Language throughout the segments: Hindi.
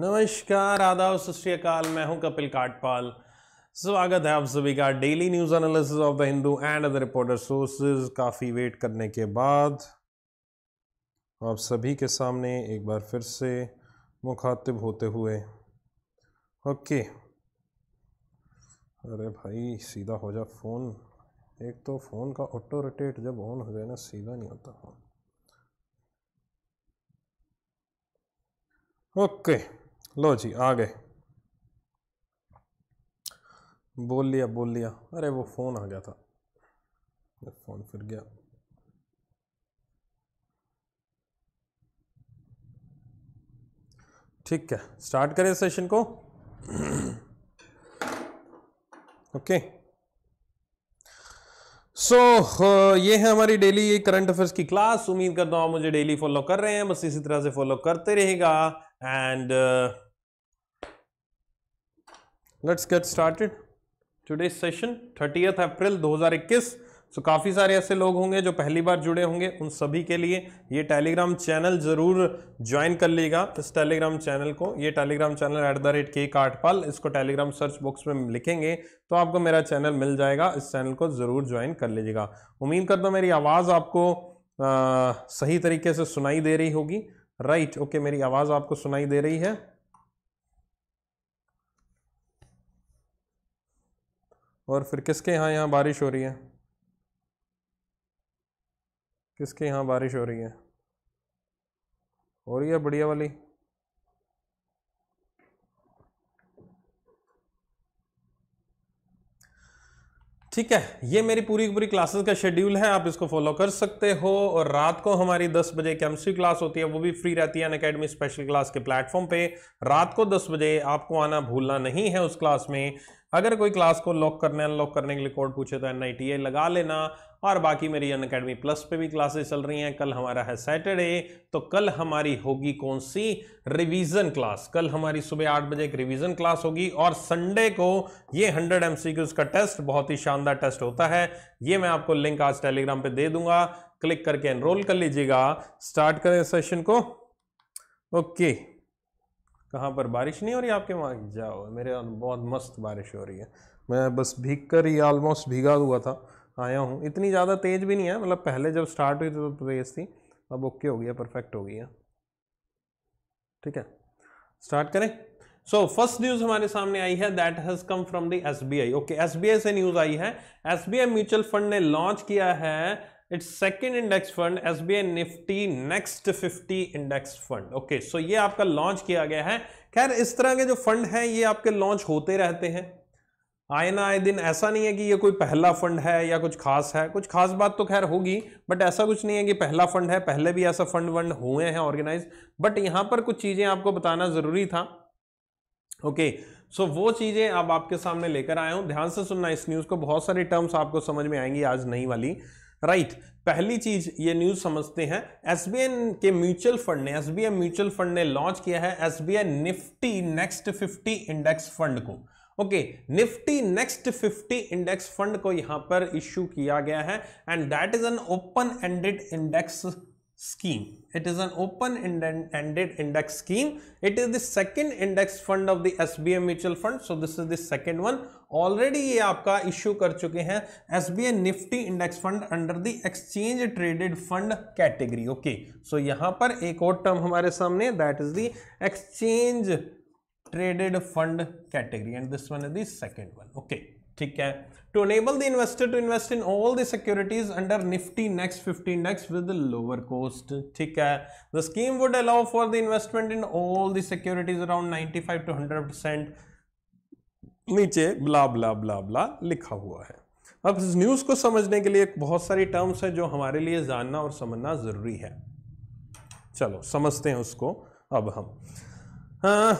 नमस्कार आदाब सत मैं हूं कपिल काटपाल स्वागत है आप सभी का daily news analysis of the Hindu and other reporter sources काफ़ी वेट करने के बाद आप सभी के सामने एक बार फिर से मुखातिब होते हुए ओके अरे भाई सीधा हो जा फ़ोन एक तो फ़ोन का ऑटो रोटेट जब ऑन हो जाए ना सीधा नहीं होता फ़ोन ओके लो जी आ गए बोल लिया बोल लिया अरे वो फ़ोन आ गया था फ़ोन फिर गया ठीक है स्टार्ट करें सेशन को ओके सो so, ये है हमारी डेली करंट अफेयर्स की क्लास उम्मीद करता हूँ आप मुझे डेली फॉलो कर रहे हैं बस इसी तरह से फॉलो करते रहेगा and uh, let's get started today's session 30th April 2021 so so, काफ़ी सारे ऐसे लोग होंगे जो पहली बार जुड़े होंगे उन सभी के लिए ये टेलीग्राम चैनल ज़रूर ज्वाइन कर लीजिएगा इस टेलीग्राम चैनल को ये Telegram channel at the rate के काटपाल इसको टेलीग्राम सर्च बॉक्स में लिखेंगे तो आपको मेरा चैनल मिल जाएगा इस चैनल को ज़रूर ज्वाइन कर लीजिएगा उम्मीद करता हूँ मेरी आवाज़ आपको आ, सही तरीके से सुनाई दे रही होगी राइट right, ओके okay, मेरी आवाज आपको सुनाई दे रही है और फिर किसके यहाँ यहाँ बारिश हो रही है किसके यहाँ बारिश हो रही है हो रही है बढ़िया वाली ठीक है ये मेरी पूरी पूरी क्लासेस का शेड्यूल है आप इसको फॉलो कर सकते हो और रात को हमारी 10 बजे केमिस्ट्री क्लास होती है वो भी फ्री रहती है अन अकेडमी स्पेशल क्लास के प्लेटफॉर्म पे रात को 10 बजे आपको आना भूलना नहीं है उस क्लास में अगर कोई क्लास को लॉक करने अनलॉक करने के लिए कोड पूछे तो एन लगा लेना और बाकी मेरी अन अकेडमी प्लस पे भी क्लासेस चल रही हैं कल हमारा है सैटरडे तो कल हमारी होगी कौन सी रिवीजन क्लास कल हमारी सुबह आठ बजे एक रिवीजन क्लास होगी और संडे को ये हंड्रेड एम का टेस्ट बहुत ही शानदार टेस्ट होता है ये मैं आपको लिंक आज टेलीग्राम पे दे दूंगा क्लिक करके एनरोल कर लीजिएगा स्टार्ट करें सेशन को ओके कहाँ पर बारिश नहीं हो रही आपके वहाँ जाओ मेरे बहुत मस्त बारिश हो रही है मैं बस भीग कर ही ऑलमोस्ट भीगा हुआ था आया हूँ इतनी ज़्यादा तेज़ भी नहीं है मतलब पहले जब स्टार्ट हुई थी तो तेज़ थी अब ओके हो गया परफेक्ट हो गया ठीक है स्टार्ट करें सो फर्स्ट न्यूज हमारे सामने आई है that has come from the SBI okay SBI से न्यूज आई है एसबीआई म्यूचुअल फंड ने लॉन्च किया है its second index fund S B I Nifty next fifty index fund okay so ये आपका लॉन्च किया गया है खैर इस तरह के जो फंड हैं ये आपके लॉन्च होते रहते हैं आए ना आए दिन ऐसा नहीं है कि ये कोई पहला फंड है या कुछ खास है कुछ खास बात तो खैर होगी बट ऐसा कुछ नहीं है कि पहला फंड है पहले भी ऐसा फंड वंड हुए हैं ऑर्गेनाइज बट यहाँ पर कुछ चीज़ें आपको बताना ज़रूरी था ओके okay, सो so वो चीज़ें अब आपके सामने लेकर आया हूँ ध्यान से सुनना इस न्यूज़ को बहुत सारी टर्म्स आपको समझ में आएंगी आज नहीं वाली राइट right, पहली चीज ये न्यूज समझते हैं एस के म्यूचुअल फंड ने एस म्यूचुअल फंड ने लॉन्च किया है S Nifty next 50 index fund को okay Nifty next 50 index fund को यहां पर इश्यू किया गया है and that is an open ended index scheme it is an open ended index scheme it is the second index fund of the SBM mutual fund so this is the second one already ये आपका इश्यू कर चुके हैं S B I Nifty index fund under the exchange traded fund category okay so यहां पर एक और टर्म हमारे सामने that is the exchange traded fund category and this one is the second one okay ठीक है to enable the investor to invest in all the securities under Nifty next fifty next with lower cost ठीक है the scheme would allow for the investment in all the securities around 95 to 100 percent नीचे ब्ला ब्ला ब्ला ब्ला लिखा हुआ है अब इस न्यूज़ को समझने के लिए बहुत सारी टर्म्स हैं जो हमारे लिए जानना और समझना ज़रूरी है चलो समझते हैं उसको अब हम हाँ,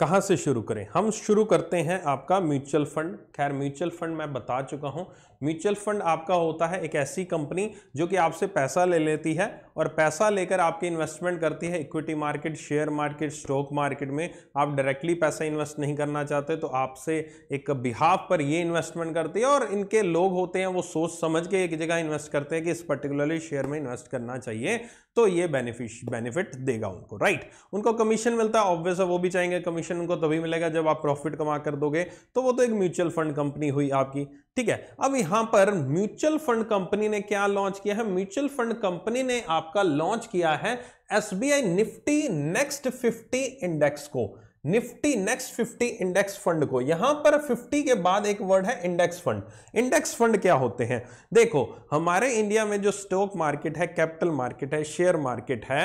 कहाँ से शुरू करें हम शुरू करते हैं आपका म्यूचुअल फंड खैर म्यूचुअल फंड मैं बता चुका हूँ म्यूचुअल फंड आपका होता है एक ऐसी कंपनी जो कि आपसे पैसा ले लेती है और पैसा लेकर आपकी इन्वेस्टमेंट करती है equity market share market stock market में आप डायरेक्टली पैसा इन्वेस्ट नहीं करना चाहते तो आपसे एक बिहाफ पर ये इन्वेस्टमेंट करती है और इनके लोग होते हैं वो सोच समझ के एक जगह इन्वेस्ट करते हैं कि इस पर्टिकुलरली शेयर में इन्वेस्ट करना चाहिए तो ये बेनिफिश बेनिफिट देगा उनको राइट उनको कमीशन मिलता है ऑब्वियस वो भी चाहेंगे कमीशन उनको तभी मिलेगा जब आप प्रॉफिट कमा कर दोगे तो वो तो एक म्यूचुअल फंड कंपनी हुई आपकी ठीक है अब यहाँ यहां पर म्यूचुअल फंड कंपनी ने क्या लॉन्च किया है म्यूचुअल फंड कंपनी ने आपका लॉन्च किया है एसबीआई निफ्टी नेक्स्ट 50 इंडेक्स को निफ्टी नेक्स्ट 50 इंडेक्स फंड को यहां पर 50 के बाद एक वर्ड है इंडेक्स फंड इंडेक्स फंड क्या होते हैं देखो हमारे इंडिया में जो स्टॉक मार्केट है कैपिटल मार्केट है शेयर मार्केट है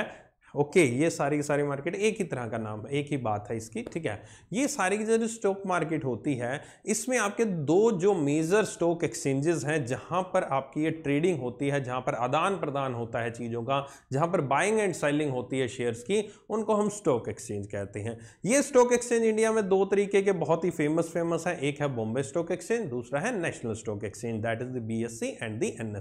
ओके ये सारी की सारी मार्केट एक ही तरह का नाम है एक ही बात है इसकी ठीक है ये सारी की जो स्टॉक मार्केट होती है इसमें आपके दो जो मेजर स्टॉक एक्सचेंजेस हैं जहां पर आपकी ये ट्रेडिंग होती है जहां पर आदान प्रदान होता है चीज़ों का जहां पर बाइंग एंड सेलिंग होती है शेयर्स की उनको हम स्टॉक एक्सचेंज कहते हैं ये स्टॉक एक्सचेंज इंडिया में दो तरीके के बहुत ही फेमस फेमस हैं एक है बॉम्बे स्टॉक एक्सचेंज दूसरा है national stock exchange that is the B and the N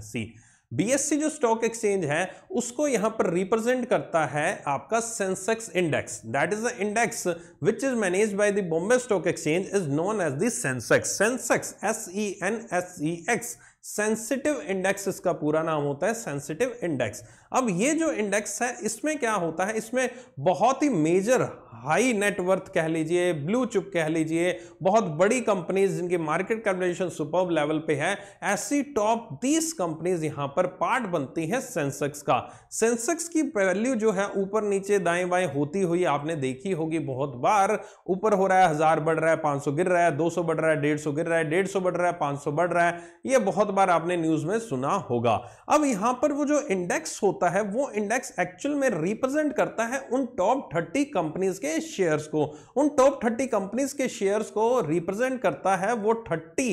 BSC जो स्टॉक एक्सचेंज है उसको यहां पर रिप्रेजेंट करता है आपका Sensex index that is the index which is manage by the Bombay stock exchange is known as the Sensex Sensex S E N S E X sensitive index इसका पूरा नाम होता है सेंसिटिव इंडेक्स अब ये जो इंडेक्स है इसमें क्या होता है इसमें बहुत ही मेजर हाई नेटवर्थ कह लीजिए ब्लू चुप कह लीजिए बहुत बड़ी कंपनीज जिनकी मार्केट कैपिटलाइजेशन सुपर लेवल पे है ऐसी टॉप 30 कंपनीज यहां पर पार्ट बनती है सेंसेक्स का सेंसेक्स की वैल्यू जो है ऊपर नीचे दाएं बाएं होती हुई आपने देखी होगी बहुत बार ऊपर हो रहा है हजार बढ़ रहा है पांच गिर रहा है दो बढ़ रहा है डेढ़ गिर रहा है डेढ़ बढ़ रहा है पांच बढ़ रहा है यह बहुत बार आपने न्यूज में सुना होगा अब यहां पर वो जो इंडेक्स होता होता है वो इंडेक्स एक्चुअल में रिप्रेजेंट करता है उन टॉप थर्टी कंपनीज के शेयर्स को उन टॉप थर्टी कंपनीज के शेयर्स को रिप्रेजेंट करता है वो थर्टी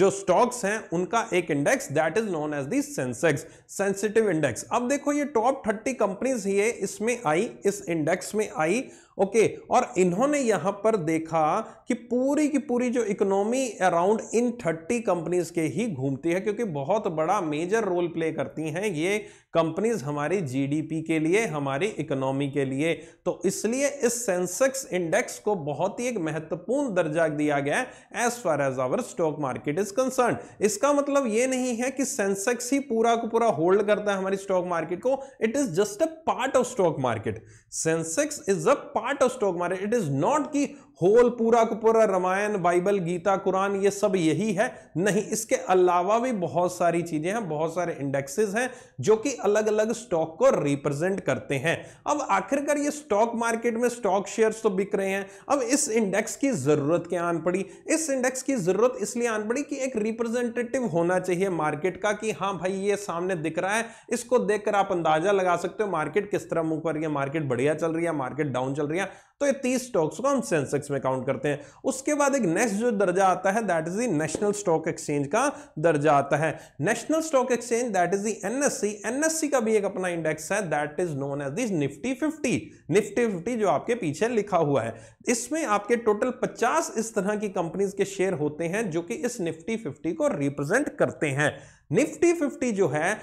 जो स्टॉक्स हैं उनका एक index that is known as the Sensex sensitive index अब देखो ये टॉप थर्टी कंपनीज ही है इसमें आई इस इंडेक्स में आई ओके और इन्होंने यहां पर देखा कि पूरी की पूरी जो इकोनॉमी अराउंड इन थर्टी कंपनीज के ही घूमती है क्योंकि बहुत बड़ा मेजर रोल प्ले करती हैं ये कंपनीज हमारी जीडीपी के लिए हमारी इकोनॉमी के लिए तो इसलिए इस सेंसेक्स इंडेक्स को बहुत ही एक महत्वपूर्ण दर्जा दिया गया है as far as our stock market is concern इसका मतलब ये नहीं है कि सेंसेक्स ही पूरा को पूरा होल्ड करता है हमारी स्टॉक मार्केट को it is just a part of stock market Sensex is a part of stock market it is not की होल पूरा का पूरा रामायण बाइबल गीता कुरान ये सब यही है नहीं इसके अलावा भी बहुत सारी चीजें हैं बहुत सारे इंडेक्सेस हैं जो कि अलग अलग स्टॉक को रिप्रेजेंट करते हैं अब आखिरकार ये स्टॉक मार्केट में स्टॉक शेयर्स तो बिक रहे हैं अब इस इंडेक्स की जरूरत क्या आन पड़ी इस इंडेक्स की जरूरत इसलिए आन पड़ी कि एक रिप्रेजेंटेटिव होना चाहिए मार्केट का कि हाँ भाई ये सामने दिख रहा है इसको देखकर आप अंदाजा लगा सकते हो मार्केट किस तरह मुंह पर मार्केट बढ़िया चल रही है मार्केट डाउन चल रही है तो ये तीस स्टॉक्स को हम सेंसेक्स में काउंट करते हैं उसके बाद एक नेक्स्ट जो दर्जा आता है that is the national stock exchange का दर्जा आता है national stock exchange that is the NSC NSC का भी एक अपना इंडेक्स है that is known as this Nifty fifty Nifty fifty जो आपके पीछे लिखा हुआ है इसमें आपके टोटल पचास इस तरह की कंपनीज के शेयर होते हैं जो कि इस निफ्टी फिफ्टी को रिप्रेजेंट करते हैं निफ्टी फिफ्टी जो है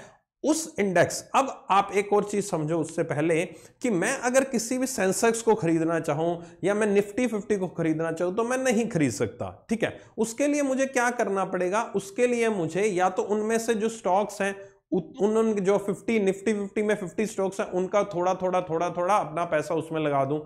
उस इंडेक्स अब आप एक और चीज समझो उससे पहले कि मैं अगर किसी भी सेंसेक्स को खरीदना चाहूं या मैं निफ्टी फिफ्टी को खरीदना चाहूं तो मैं नहीं खरीद सकता ठीक है उसके लिए मुझे क्या करना पड़ेगा उसके लिए मुझे या तो उनमें से जो स्टॉक्स हैं उन जो 50 निफ्टी 50 में 50 स्टॉक्स हैं उनका थोड़ा थोड़ा थोड़ा थोड़ा अपना पैसा उसमें लगा दूं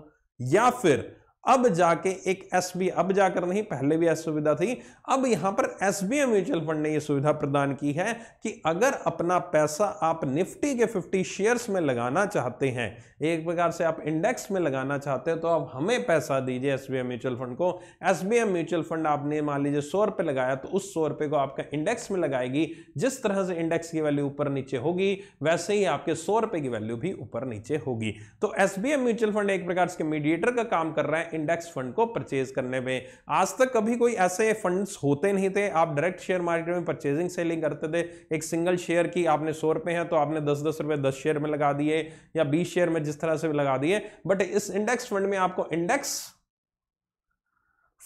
या फिर अब जाके एक एस बी अब जाकर नहीं पहले भी ऐसी सुविधा थी अब यहां पर S B I mutual fund ने यह सुविधा प्रदान की है कि अगर अपना पैसा आप निफ्टी के 50 शेयर्स में लगाना चाहते हैं एक प्रकार से आप इंडेक्स में लगाना चाहते हैं तो आप हमें पैसा दीजिए S B I mutual fund को S B I mutual fund आपने मान लीजिए सौ रुपये लगाया तो उस सौ रुपये को आपका इंडेक्स में लगाएगी जिस तरह से इंडेक्स की वैल्यू ऊपर नीचे होगी वैसे ही आपके सौ रुपये की वैल्यू भी ऊपर नीचे होगी तो S B I mutual fund एक प्रकार से मीडिएटर का काम कर रहा है इंडेक्स फंड को परचेज करने में आज तक कभी कोई ऐसे फंड्स होते नहीं थे आप डायरेक्ट शेयर मार्केट में परचेजिंग सेलिंग करते थे एक सिंगल शेयर की आपने सौ रुपए हैं तो आपने दस दस रुपए दस शेयर में लगा दिए या बीस शेयर में जिस तरह से लगा दिए बट इस इंडेक्स फंड में आपको इंडेक्स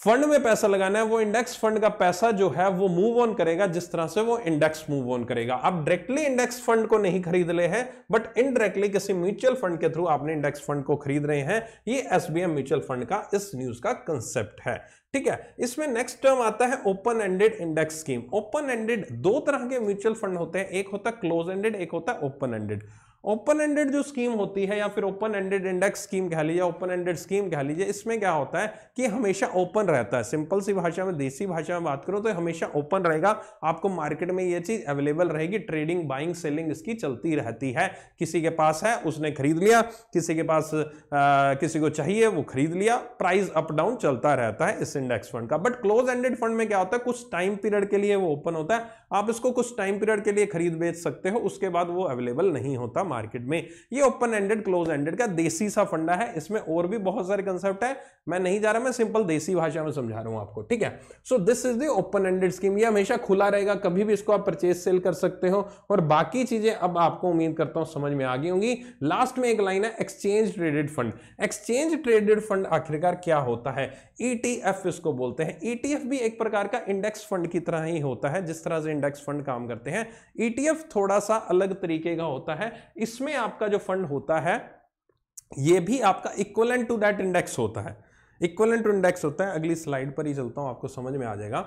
फंड में पैसा लगाना है वो इंडेक्स फंड का पैसा जो है वो मूव ऑन करेगा जिस तरह से वो इंडेक्स मूव ऑन करेगा आप डायरेक्टली इंडेक्स फंड को नहीं खरीद ले हैं बट इनडायरेक्टली किसी म्यूचुअल फंड के थ्रू आपने इंडेक्स फंड को खरीद रहे हैं ये एसबीएम म्यूचुअल फंड का इस न्यूज का कंसेप्ट है ठीक है इसमें नेक्स्ट टर्म आता है open ended index scheme open ended दो तरह के म्यूचुअल फंड होते हैं एक होता है क्लोज एंडेड एक होता है ओपन एंडेड ओपन एंडेड जो स्कीम होती है या फिर ओपन एंडेड इंडेक्स स्कीम कह लीजिए ओपन एंडेड स्कीम कह लीजिए इसमें क्या होता है कि हमेशा ओपन रहता है सिंपल सी भाषा में देसी भाषा में बात करो तो हमेशा ओपन रहेगा आपको मार्केट में यह चीज़ अवेलेबल रहेगी ट्रेडिंग बाइंग सेलिंग इसकी चलती रहती है किसी के पास है उसने खरीद लिया किसी के पास आ, किसी को चाहिए वो खरीद लिया प्राइस अप डाउन चलता रहता है इस इंडेक्स फंड का बट क्लोज एंडेड फंड में क्या होता है कुछ टाइम पीरियड के लिए वो ओपन होता है आप इसको कुछ टाइम पीरियड के लिए खरीद बेच सकते हो उसके बाद वो अवेलेबल नहीं होता मार्केट में ये ओपन एंडेड क्लोज एंडेड का देसी सा फंडा है इसमें और भी बहुत सारे कंसेप्ट है मैं नहीं जा रहा मैं सिंपल देसी भाषा में समझा रहा हूं आपको ठीक है so this is the open ended scheme ये हमेशा खुला रहेगा कभी भी इसको आप परचेज सेल कर सकते हो और बाकी चीजें अब आपको उम्मीद करता हूं समझ में आ गई होंगी लास्ट में एक लाइन है exchange traded fund exchange traded fund आखिरकार क्या होता है ईटीएफ e इसको बोलते हैं ईटीएफ e भी एक प्रकार का इंडेक्स फंड की तरह ही होता है जिस तरह से इंडेक्स फंड काम करते हैं ईटीएफ e थोड़ा सा अलग तरीके का होता है इसमें आपका जो फंड होता है ये भी आपका इक्वलेंट टू दैट इंडेक्स होता है इक्वलेंट टू इंडेक्स होता है अगली स्लाइड पर ही चलता हूं आपको समझ में आ जाएगा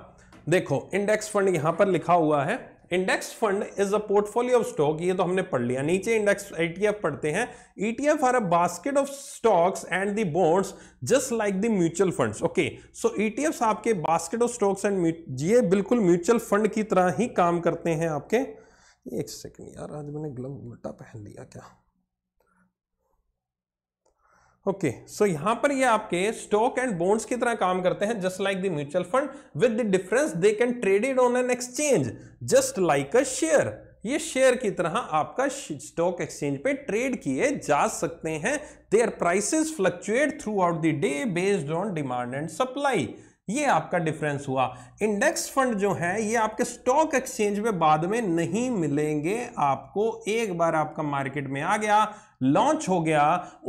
देखो इंडेक्स फंड यहां पर लिखा हुआ है index fund is a portfolio of stock ये तो हमने पढ़ लिया नीचे इंडेक्स एटीएफ e पढ़ते हैं ETF are a basket of stocks and the bonds just like the mutual funds okay so ETF आपके बास्केट ऑफ स्टॉक्स एंड ये बिल्कुल म्यूचुअल फंड की तरह ही काम करते हैं आपके एक सेकंड यार आज मैंने ग्लव उल्टा पहन लिया क्या ओके सो यहां पर ये आपके स्टॉक एंड बॉन्ड्स की तरह काम करते हैं just like the mutual fund with the difference they can traded on an exchange just like a share ये शेयर की तरह आपका स्टॉक एक्सचेंज पे ट्रेड किए जा सकते हैं their prices fluctuate throughout the day based on demand and supply ये आपका डिफरेंस हुआ इंडेक्स फंड जो है ये आपके स्टॉक एक्सचेंज में बाद में नहीं मिलेंगे आपको एक बार आपका मार्केट में आ गया लॉन्च हो गया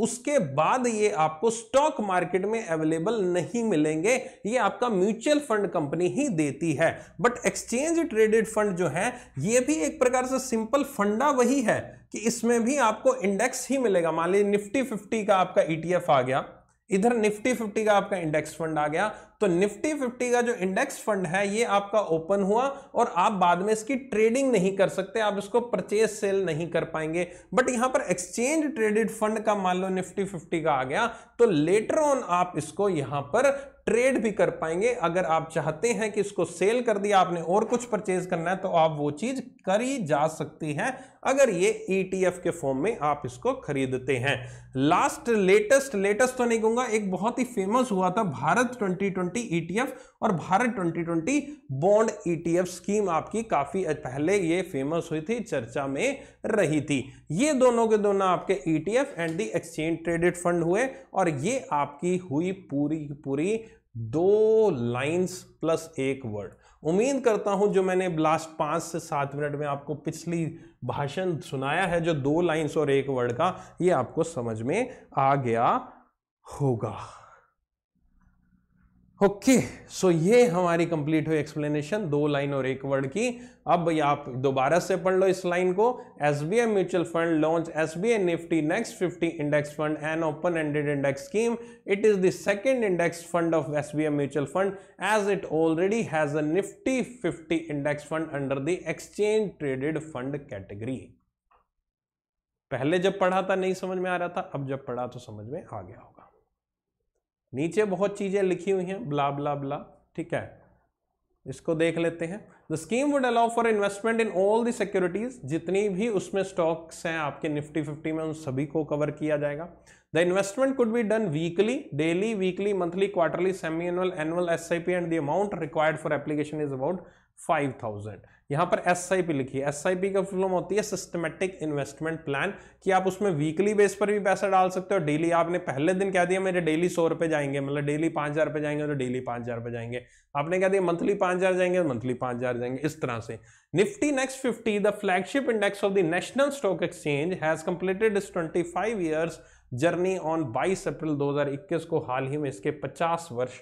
उसके बाद ये आपको स्टॉक मार्केट में अवेलेबल नहीं मिलेंगे ये आपका म्यूचुअल फंड कंपनी ही देती है बट एक्सचेंज ट्रेडेड फंड जो है ये भी एक प्रकार से सिंपल फंडा वही है कि इसमें भी आपको इंडेक्स ही मिलेगा मान लीजिए निफ्टी फिफ्टी का आपका ईटीएफ e आ गया इधर निफ्टी फिफ्टी का आपका इंडेक्स फंड आ गया तो निफ्टी फिफ्टी का जो इंडेक्स फंड है ये आपका ओपन हुआ और आप बाद में इसकी ट्रेडिंग नहीं कर सकते आप इसको परचेज सेल नहीं कर पाएंगे बट यहां पर एक्सचेंज ट्रेडेड फंड का मान लो निफ्टी फिफ्टी का आ गया तो लेटर ऑन आप इसको यहां पर ट्रेड भी कर पाएंगे अगर आप चाहते हैं कि इसको सेल कर दिया आपने और कुछ परचेज करना है तो आप वो चीज करी जा सकती है अगर ये ईटीएफ e के फॉर्म में आप इसको खरीदते हैं लास्ट लेटेस्ट लेटेस्ट तो नहीं कहूंगा एक बहुत ही फेमस हुआ था भारत 2020 ईटीएफ e और Bharat 2020 bond ETF e scheme आपकी काफी पहले ये फेमस हुई थी चर्चा में रही थी ये दोनों के दोनों आपके ETF and the exchange traded fund हुए और ये आपकी हुई पूरी पूरी दो लाइंस प्लस एक वर्ड उम्मीद करता हूं जो मैंने लास्ट पांच से सात मिनट में आपको पिछली भाषण सुनाया है जो दो लाइंस और एक वर्ड का ये आपको समझ में आ गया होगा ओके सो ये हमारी कंप्लीट हुई एक्सप्लेनेशन दो लाइन और एक वर्ड की अब आप दोबारा से पढ़ लो इस लाइन को S B I mutual fund launch S B I Nifty next fifty index fund an open ended index scheme it is the second index fund of S B I mutual fund as it already has a Nifty fifty index fund under the exchange traded fund category पहले जब पढ़ा था नहीं समझ में आ रहा था अब जब पढ़ा तो समझ में आ गया होगा नीचे बहुत चीज़ें लिखी हुई हैं ब्ला ब्ला ब्ला ठीक है इसको देख लेते हैं the scheme would allow for investment in all the securities जितनी भी उसमें स्टॉक्स हैं आपके निफ्टी फिफ्टी में उन सभी को कवर किया जाएगा the investment could be done weekly daily weekly monthly quarterly semi annual annual S I P and the amount required for application is about five thousand यहां पर एस आई पी लिखी एस आई पी का फुल होती है सिस्टमेटिक इन्वेस्टमेंट प्लान कि आप उसमें वीकली बेस पर भी पैसा डाल सकते हो डेली आपने पहले दिन कह दिया मेरे डेली सौ रुपए जाएंगे मतलब डेली पांच हज़ार रुपए जाएंगे तो डेली पांच हज़ार रुपए जाएंगे आपने कह दिया मंथली पांच हज़ार जाएंगे तो मंथली पांच हज़ार जाएंगे इस तरह से Nifty next fifty the flagship index of the national stock exchange has completed its twenty five years journey on बाईस अप्रैल दो को हाल ही में इसके पचास वर्ष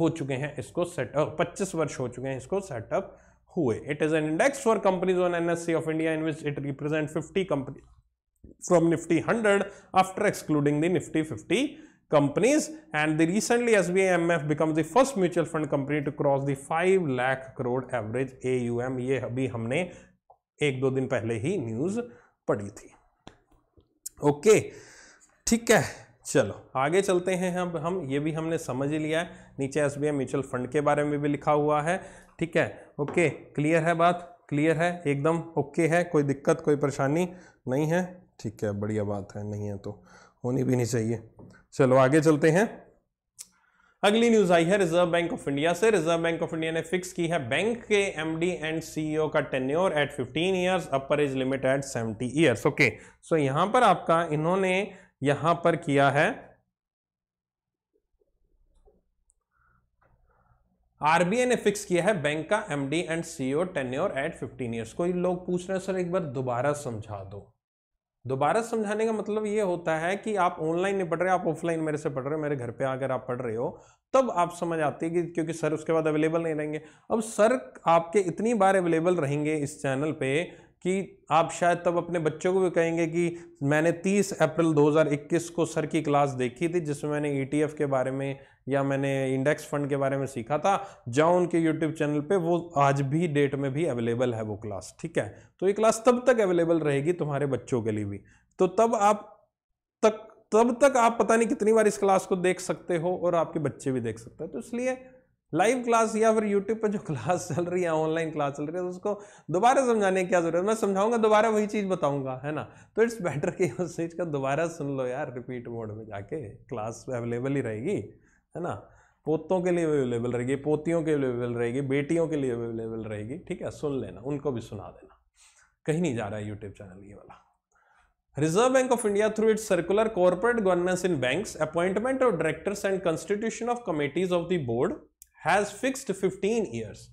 हो चुके हैं इसको सेटअप पच्चीस वर्ष हो चुके हैं इसको सेटअप हुए it is an index for companies on NSC of India in which it represent 50 company from nifty 100 after excluding the nifty 50 companies and the recently SBI MF becomes the first mutual fund company to cross the 5 lakh crore average AUM ये अभी हमने एक दो दिन पहले ही न्यूज पढ़ी थी ओके okay, ठीक है चलो आगे चलते हैं हम हम ये भी हमने समझ ही लिया है नीचे एस म्यूचुअल फंड के बारे में भी लिखा हुआ है ठीक है ओके क्लियर है बात क्लियर है एकदम ओके है कोई दिक्कत कोई परेशानी नहीं है ठीक है बढ़िया बात है नहीं है तो होनी भी नहीं चाहिए चलो आगे चलते हैं अगली न्यूज आई है रिजर्व बैंक ऑफ इंडिया से रिजर्व बैंक ऑफ इंडिया ने फिक्स की है बैंक के एमडी एंड सीईओ का tenure at 15 years upper age limit at 70 years okay so यहां पर आपका इन्होंने यहां पर किया है आरबीआई ने फिक्स किया है बैंक का MD and CEO tenure at 15 years कोई लोग पूछ रहे हैं सर एक बार दोबारा समझा दो दोबारा समझाने का मतलब ये होता है कि आप ऑनलाइन नहीं पढ़ रहे आप ऑफलाइन मेरे से पढ़ रहे हो मेरे घर पे आकर आप पढ़ रहे हो तब आप समझ आती है कि क्योंकि सर उसके बाद अवेलेबल नहीं रहेंगे अब सर आपके इतनी बार अवेलेबल रहेंगे इस चैनल पे कि आप शायद तब अपने बच्चों को भी कहेंगे कि मैंने 30 अप्रैल 2021 को सर की क्लास देखी थी जिसमें मैंने ई e के बारे में या मैंने इंडेक्स फंड के बारे में सीखा था जाओ उनके यूट्यूब चैनल पे वो आज भी डेट में भी अवेलेबल है वो क्लास ठीक है तो ये क्लास तब तक अवेलेबल रहेगी तुम्हारे बच्चों के लिए भी तो तब आप तक तब तक आप पता नहीं कितनी बार इस क्लास को देख सकते हो और आपके बच्चे भी देख सकते हैं तो इसलिए लाइव क्लास या फिर यूट्यूब पर जो क्लास चल रही है ऑनलाइन क्लास चल रही है तो उसको दोबारा समझाने की क्या जरूरत है मैं समझाऊंगा दोबारा वही चीज़ बताऊंगा है ना तो इट्स बेटर कि उस चीज़ का दोबारा सुन लो यार रिपीट मोड में जाके क्लास अवेलेबल ही रहेगी है ना पोतों के लिए अवेलेबल रहेगी पोतियों के लिए अवेलेबल रहेगी बेटियों के लिए अवेलेबल रहेगी ठीक है सुन लेना उनको भी सुना देना कहीं नहीं जा रहा है यूट्यूब चैनल ये वाला Reserve bank of India through its circular corporate governance in banks appointment of directors and constitution of committees of the board has fixed fifteen years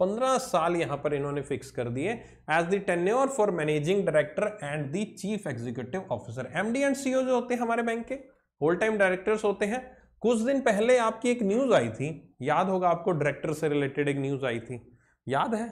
पंद्रह साल यहां पर इन्होंने फिक्स कर दिए एज दर for managing director and the chief executive officer M D and O जो होते हैं हमारे बैंक के होल टाइम डायरेक्टर्स होते हैं कुछ दिन पहले आपकी एक न्यूज आई थी याद होगा आपको डायरेक्टर से रिलेटेड एक न्यूज आई थी याद है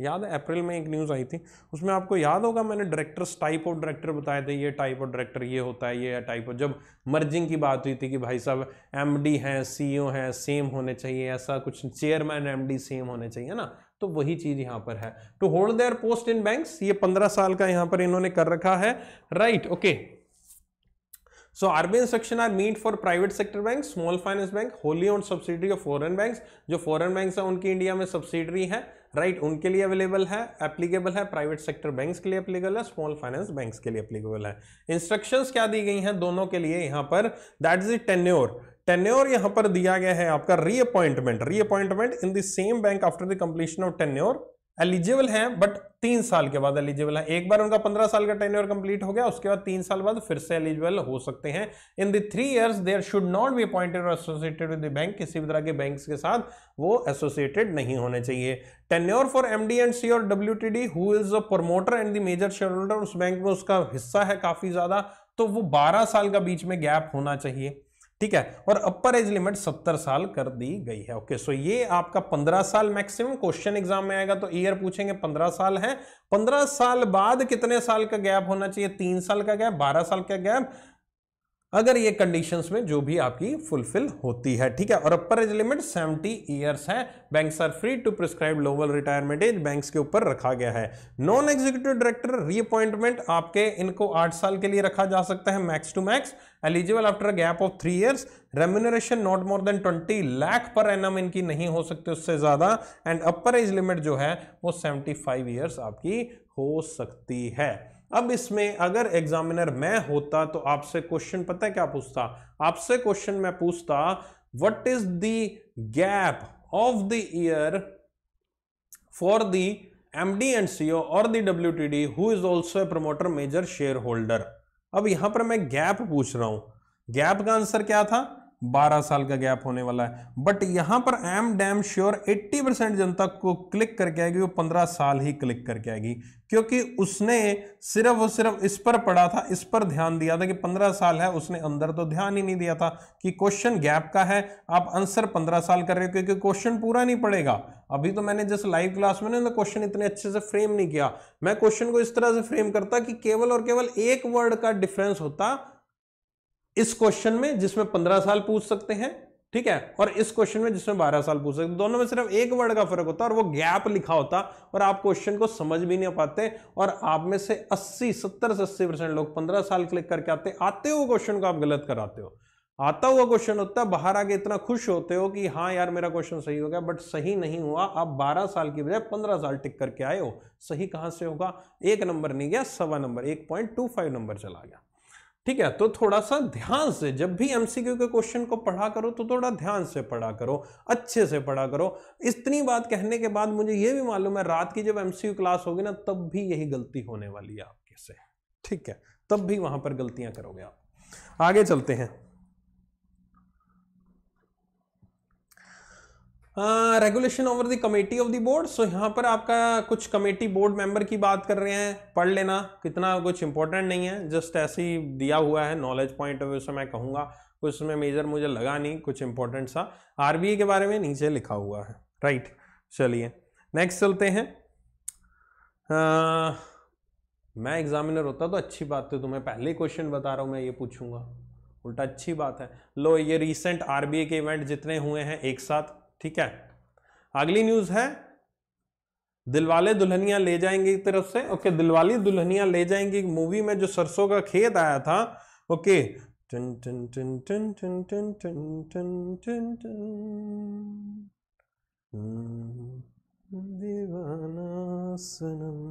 याद है अप्रैल में एक न्यूज़ आई थी उसमें आपको याद होगा मैंने डायरेक्टर्स टाइप ऑफ डायरेक्टर बताए थे ये टाइप ऑफ डायरेक्टर ये होता है ये टाइप ऑफ जब मर्जिंग की बात हुई थी कि भाई साहब एमडी हैं सीईओ e हैं सेम होने चाहिए ऐसा कुछ चेयरमैन एमडी सेम होने चाहिए ना तो वही चीज़ यहाँ पर है to hold their post in banks ये पंद्रह साल का यहाँ पर इन्होंने कर रखा है right okay so RB instruction are meet for private sector bank small finance bank wholly owned subsidy of foreign banks. जो foreign banks है उनकी इंडिया में subsidiary है राइट right, उनके लिए अवेलेबल है एप्लीकेबल है प्राइवेट सेक्टर बैंक्स के लिए अप्लीकेबल है स्मॉल फाइनेंस बैंक्स के लिए अप्लीकेबल है इंस्ट्रक्शंस क्या दी गई हैं दोनों के लिए यहाँ पर दैट इज टेन्योर टेन्योर यहाँ पर दिया गया है आपका reappointment reappointment in the same bank after the completion of tenure eligible हैं बट तीन साल के बाद एलिजिबल है एक बार उनका पंद्रह साल का टेन्योर कंप्लीट हो गया उसके बाद तीन साल बाद फिर से एलिजिबल हो सकते हैं in the three years there should not be appointed or associated with the bank किसी भी तरह के बैंक के साथ वो एसोसिएटेड नहीं होने चाहिए tenure for M D and C or W T D who is a promoter and the major shareholder उस बैंक में उसका हिस्सा है काफी ज्यादा तो वो बारह साल का बीच में गैप होना चाहिए ठीक है और अपर एज लिमिट सत्तर साल कर दी गई है ओके सो ये आपका पंद्रह साल मैक्सिमम क्वेश्चन एग्जाम में आएगा तो ईयर पूछेंगे पंद्रह साल है पंद्रह साल बाद कितने साल का गैप होना चाहिए तीन साल का गैप बारह साल का गैप अगर ये कंडीशंस में जो भी आपकी फुलफिल होती है ठीक है और अपर एज लिमिट 70 ईयर्स है banks are free to prescribe lower retirement age banks के ऊपर रखा गया है नॉन एग्जीक्यूटिव डायरेक्टर रीअपॉइंटमेंट आपके इनको आठ साल के लिए रखा जा सकता है max to max eligible after gap of three years remuneration not more than twenty lakh per annum इनकी नहीं हो सकती उससे ज़्यादा एंड अपर एज लिमिट जो है वो सेवेंटी फाइव ईयर्स आपकी हो सकती है अब इसमें अगर एग्जामिनर मैं होता तो आपसे क्वेश्चन पता है क्या पूछता आपसे क्वेश्चन मैं पूछता what is the gap of the year for the MD and CEO और the WTD who is also a promoter major shareholder अब यहां पर मैं गैप पूछ रहा हूं गैप का आंसर क्या था 12 साल का गैप होने वाला है बट यहां पर I am damn sure 80 percent जनता को क्लिक करके आएगी वो 15 साल ही क्लिक करके आएगी क्योंकि उसने सिर्फ और सिर्फ इस पर पढ़ा था इस पर ध्यान दिया था कि 15 साल है उसने अंदर तो ध्यान ही नहीं दिया था कि क्वेश्चन गैप का है आप आंसर 15 साल कर रहे हो क्योंकि क्वेश्चन पूरा नहीं पड़ेगा अभी तो मैंने जैसे लाइव क्लास में ना क्वेश्चन इतने अच्छे से फ्रेम नहीं किया मैं क्वेश्चन को इस तरह से फ्रेम करता कि केवल और केवल एक वर्ड का डिफरेंस होता इस क्वेश्चन में जिसमें पंद्रह साल पूछ सकते हैं ठीक है और इस क्वेश्चन में जिसमें बारह साल पूछ सकते दोनों में सिर्फ एक वर्ड का फर्क होता और वो गैप लिखा होता और आप क्वेश्चन को समझ भी नहीं पाते और आप में से अस्सी सत्तर से अस्सी परसेंट लोग पंद्रह साल क्लिक करके आते आते हो क्वेश्चन को आप गलत कराते हो आता हुआ क्वेश्चन होता है बाहर आके इतना खुश होते हो कि हाँ यार मेरा क्वेश्चन सही हो गया बट सही नहीं हुआ आप 12 साल की बजाय 15 साल टिक करके आए हो सही कहां से होगा एक नंबर नहीं गया सवा नंबर एक पॉइंट टू फाइव नंबर चला गया ठीक है तो थोड़ा सा ध्यान से जब भी एमसीक्यू के क्वेश्चन को पढ़ा करो तो थोड़ा ध्यान से पढ़ा करो अच्छे से पढ़ा करो इतनी बात कहने के बाद मुझे यह भी मालूम है रात की जब एमसीक्यू क्लास होगी ना तब भी यही गलती होने वाली है आपके से ठीक है तब भी वहां पर गलतियां करोगे आप आगे चलते हैं regulation over the committee of the board so यहाँ पर आपका कुछ कमेटी बोर्ड मेंबर की बात कर रहे हैं पढ़ लेना कितना कुछ इंपॉर्टेंट नहीं है जस्ट ऐसे ही दिया हुआ है नॉलेज पॉइंट ऑफ व्यू से मैं कहूँगा कुछ उसमें मेजर मुझे लगा नहीं कुछ इंपॉर्टेंट सा आर के बारे में नीचे लिखा हुआ है राइट चलिए नेक्स्ट चलते हैं आ, हाँ, मैं एग्जामिनर होता तो अच्छी बात तो तुम्हें पहले क्वेश्चन बता रहा हूँ मैं ये पूछूंगा उल्टा अच्छी बात है लो ये रिसेंट आरबीए के इवेंट जितने हुए हैं एक साथ ठीक है अगली न्यूज है दिलवाले दुल्हनिया ले जाएंगे की तरफ से ओके दिलवाली दुल्हनिया ले जाएंगे मूवी में जो सरसों का खेत आया था okay ton ton ton ton ton ton ton ton ton ton दीवाना सनम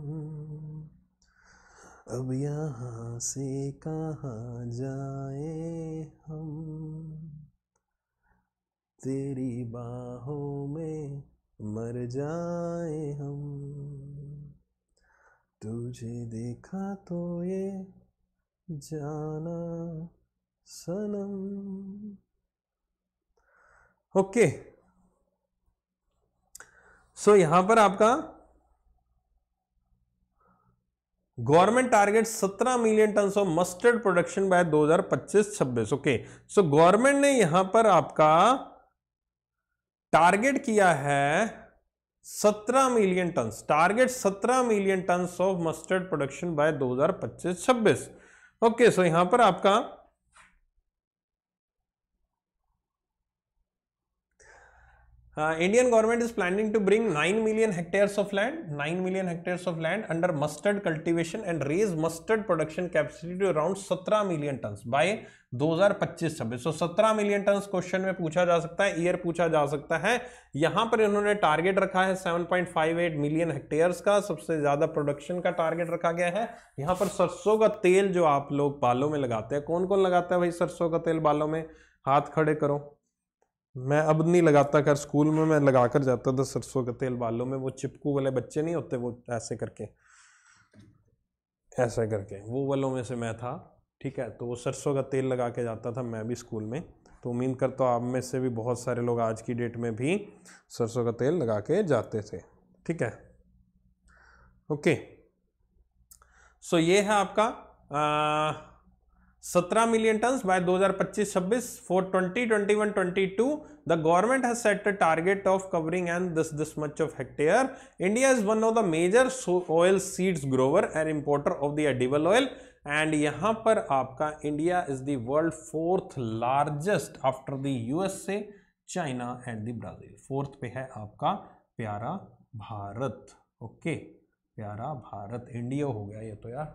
अब यहां से कहा जाए हम तेरी बाहों में मर जाए हम तुझे देखा तो ये जाना सनम ओके सो यहां पर आपका government target 17 million ton of mustard production by 2025-26 okay so government ने यहां पर आपका टारगेट किया है 17 million ton target 17 million ton of mustard production by 2025-26 okay so यहां पर आपका Indian government is planning to bring nine million hectares of land nine million hectares of land under mustard cultivation and raise mustard production capacity to around सत्रह मिलियन टन बाय 2025 हजार पच्चीस सो सत्रह मिलियन टन क्वेश्चन में पूछा जा सकता है ईयर पूछा जा सकता है यहां पर इन्होंने टारगेट रखा है seven point five eight million hectares का सबसे ज्यादा प्रोडक्शन का टारगेट रखा गया है यहां पर सरसों का तेल जो आप लोग बालों में लगाते हैं कौन कौन लगाता है भाई सरसों का तेल बालों में हाथ खड़े करो मैं अब नहीं लगाता कर स्कूल में मैं लगा कर जाता था सरसों का तेल बालों में वो चिपकू वाले बच्चे नहीं होते वो ऐसे करके ऐसा करके वो वालों में से मैं था ठीक है तो वो सरसों का तेल लगा के जाता था मैं भी स्कूल में तो उम्मीद करता हूँ आप में से भी बहुत सारे लोग आज की डेट में भी सरसों का तेल लगा के जाते थे ठीक है ओके सो ये है आपका आ, सत्रह million ton by 2025-26 for 2021-22 20, the government has set a target of covering and this this much of hectare India is one of the major oil seeds grower and importer of the edible oil and यहां पर आपका India is the world fourth largest after the USA China and the Brazil fourth पे है आपका प्यारा भारत ओके okay. प्यारा भारत इंडिया हो गया ये तो यार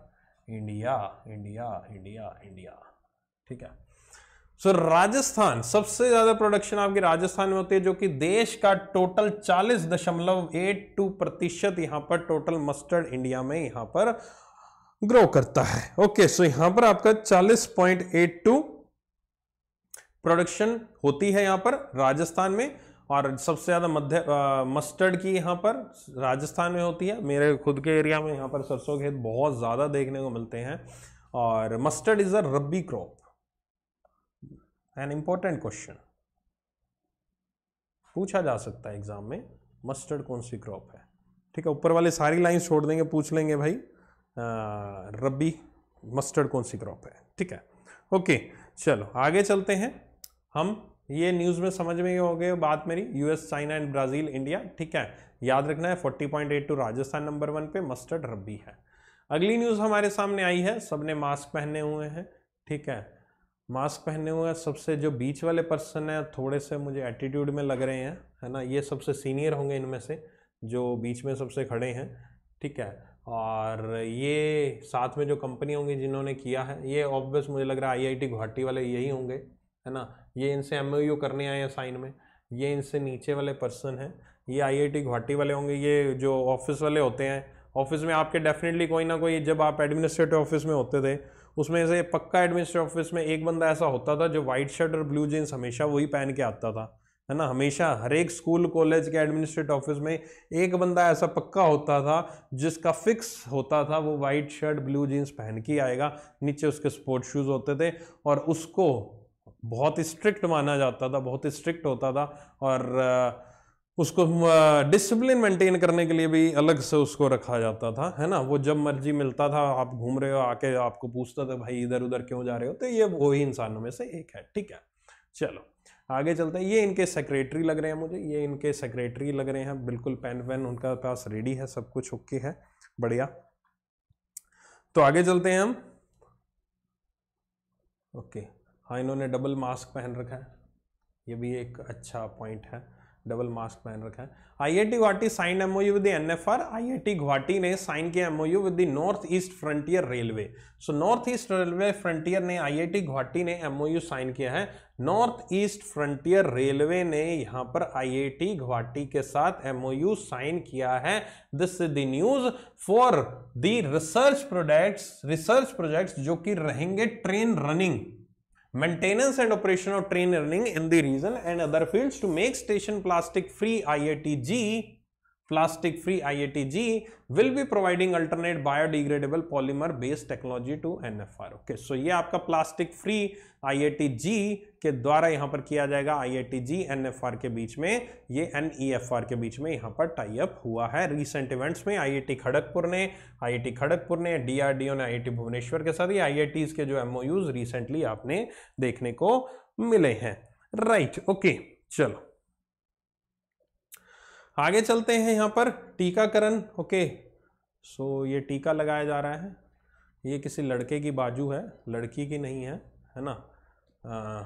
इंडिया इंडिया इंडिया इंडिया ठीक है सो so, राजस्थान सबसे ज्यादा प्रोडक्शन आपकी राजस्थान में होती है जो कि देश का टोटल चालीस दशमलव एट टू प्रतिशत यहां पर टोटल मस्टर्ड इंडिया में यहां पर ग्रो करता है ओके सो यहां पर आपका चालीस पॉइंट एट टू प्रोडक्शन होती है यहां पर राजस्थान में और सबसे ज़्यादा मध्य मस्टर्ड की यहाँ पर राजस्थान में होती है मेरे खुद के एरिया में यहाँ पर सरसों के खेत बहुत ज़्यादा देखने को मिलते हैं और मस्टर्ड इज़ अ रब्बी क्रॉप एन इम्पॉर्टेंट क्वेश्चन पूछा जा सकता है एग्जाम में मस्टर्ड कौन सी क्रॉप है ठीक है ऊपर वाले सारी लाइन छोड़ देंगे पूछ लेंगे भाई रबी मस्टर्ड कौन सी क्रॉप है ठीक है ओके चलो आगे चलते हैं हम ये न्यूज़ में समझ में हो गए बात मेरी US China and Brazil India ठीक है याद रखना है 40.82 राजस्थान नंबर वन पे मस्टर्ड रबी है अगली न्यूज़ हमारे सामने आई है सबने मास्क पहने हुए हैं ठीक है मास्क पहने हुए हैं सबसे जो बीच वाले पर्सन हैं थोड़े से मुझे एटीट्यूड में लग रहे हैं है ना ये सबसे सीनियर होंगे इनमें से जो बीच में सबसे खड़े हैं ठीक है और ये साथ में जो कंपनी होंगी जिन्होंने किया है ये ऑब्वियस मुझे लग रहा है आईआईटी गुवाहाटी वाले यही होंगे है ना ये इनसे एम करने आए हैं साइन में ये इनसे नीचे वाले पर्सन हैं ये आईआईटी घाटी वाले होंगे ये जो ऑफिस वाले होते हैं ऑफिस में आपके डेफिनेटली कोई ना कोई जब आप एडमिनिस्ट्रेटिव ऑफिस में होते थे उसमें से पक्का एडमिनिस्ट्रेटिव ऑफिस में एक बंदा ऐसा होता था जो वाइट शर्ट और ब्लू जीन्स हमेशा वही पहन के आता था है ना हमेशा हर एक स्कूल कॉलेज के एडमिनिस्ट्रेटिव ऑफिस में एक बंदा ऐसा पक्का होता था जिसका फिक्स होता था वो वाइट शर्ट ब्लू जीन्स पहन के आएगा नीचे उसके स्पोर्ट्स शूज़ होते थे और उसको बहुत स्ट्रिक्ट माना जाता था बहुत स्ट्रिक्ट होता था और उसको डिसिप्लिन मेंटेन करने के लिए भी अलग से उसको रखा जाता था है ना वो जब मर्जी मिलता था आप घूम रहे हो आके आपको पूछता था भाई इधर उधर क्यों जा रहे हो तो ये वही इंसानों में से एक है ठीक है चलो आगे चलते हैं ये इनके सेक्रेटरी लग रहे हैं मुझे ये इनके सेक्रेटरी लग रहे हैं बिल्कुल पेन वेन उनका पास रेडी है सब कुछ ओके है बढ़िया तो आगे चलते हैं हम ओके okay. हाँ इन्होंने डबल मास्क पहन रखा है ये भी एक अच्छा पॉइंट है डबल मास्क पहन रखा है I I T Guwahati sign M O U with F R I I T Guwahati ने साइन किया M O U with North East Frontier Railway so North East Railway Frontier ने आई आई टी गुवाहाटी ने एम ओ यू साइन किया है नॉर्थ ईस्ट फ्रंटियर रेलवे ने यहाँ पर आई आई टी गुवाहाटी के साथ एम ओ यू साइन किया है this is the news for the research products research projects जो कि रहेंगे train running maintenance and operation of train running in the region and other fields to make station plastic free IATG plastic free IATG will be providing alternate biodegradable polymer based technology to NFR. Okay, so ye aapka plastic free IATG ke dwara yahan par kiya jayega IATG NFR ke beech mein ye NEFR ke beech mein yahan par tie up hua hai recent events mein IIT khadakpur ne IIT khadakpur ne DRDO ne IIT Bhubaneswar ke sath ये IITs ke jo mous recently aapne dekhne ko mile hain right, okay, chalo आगे चलते हैं यहाँ पर टीकाकरण ओके सो ये टीका लगाया जा रहा है ये किसी लड़के की बाजू है लड़की की नहीं है है ना आ,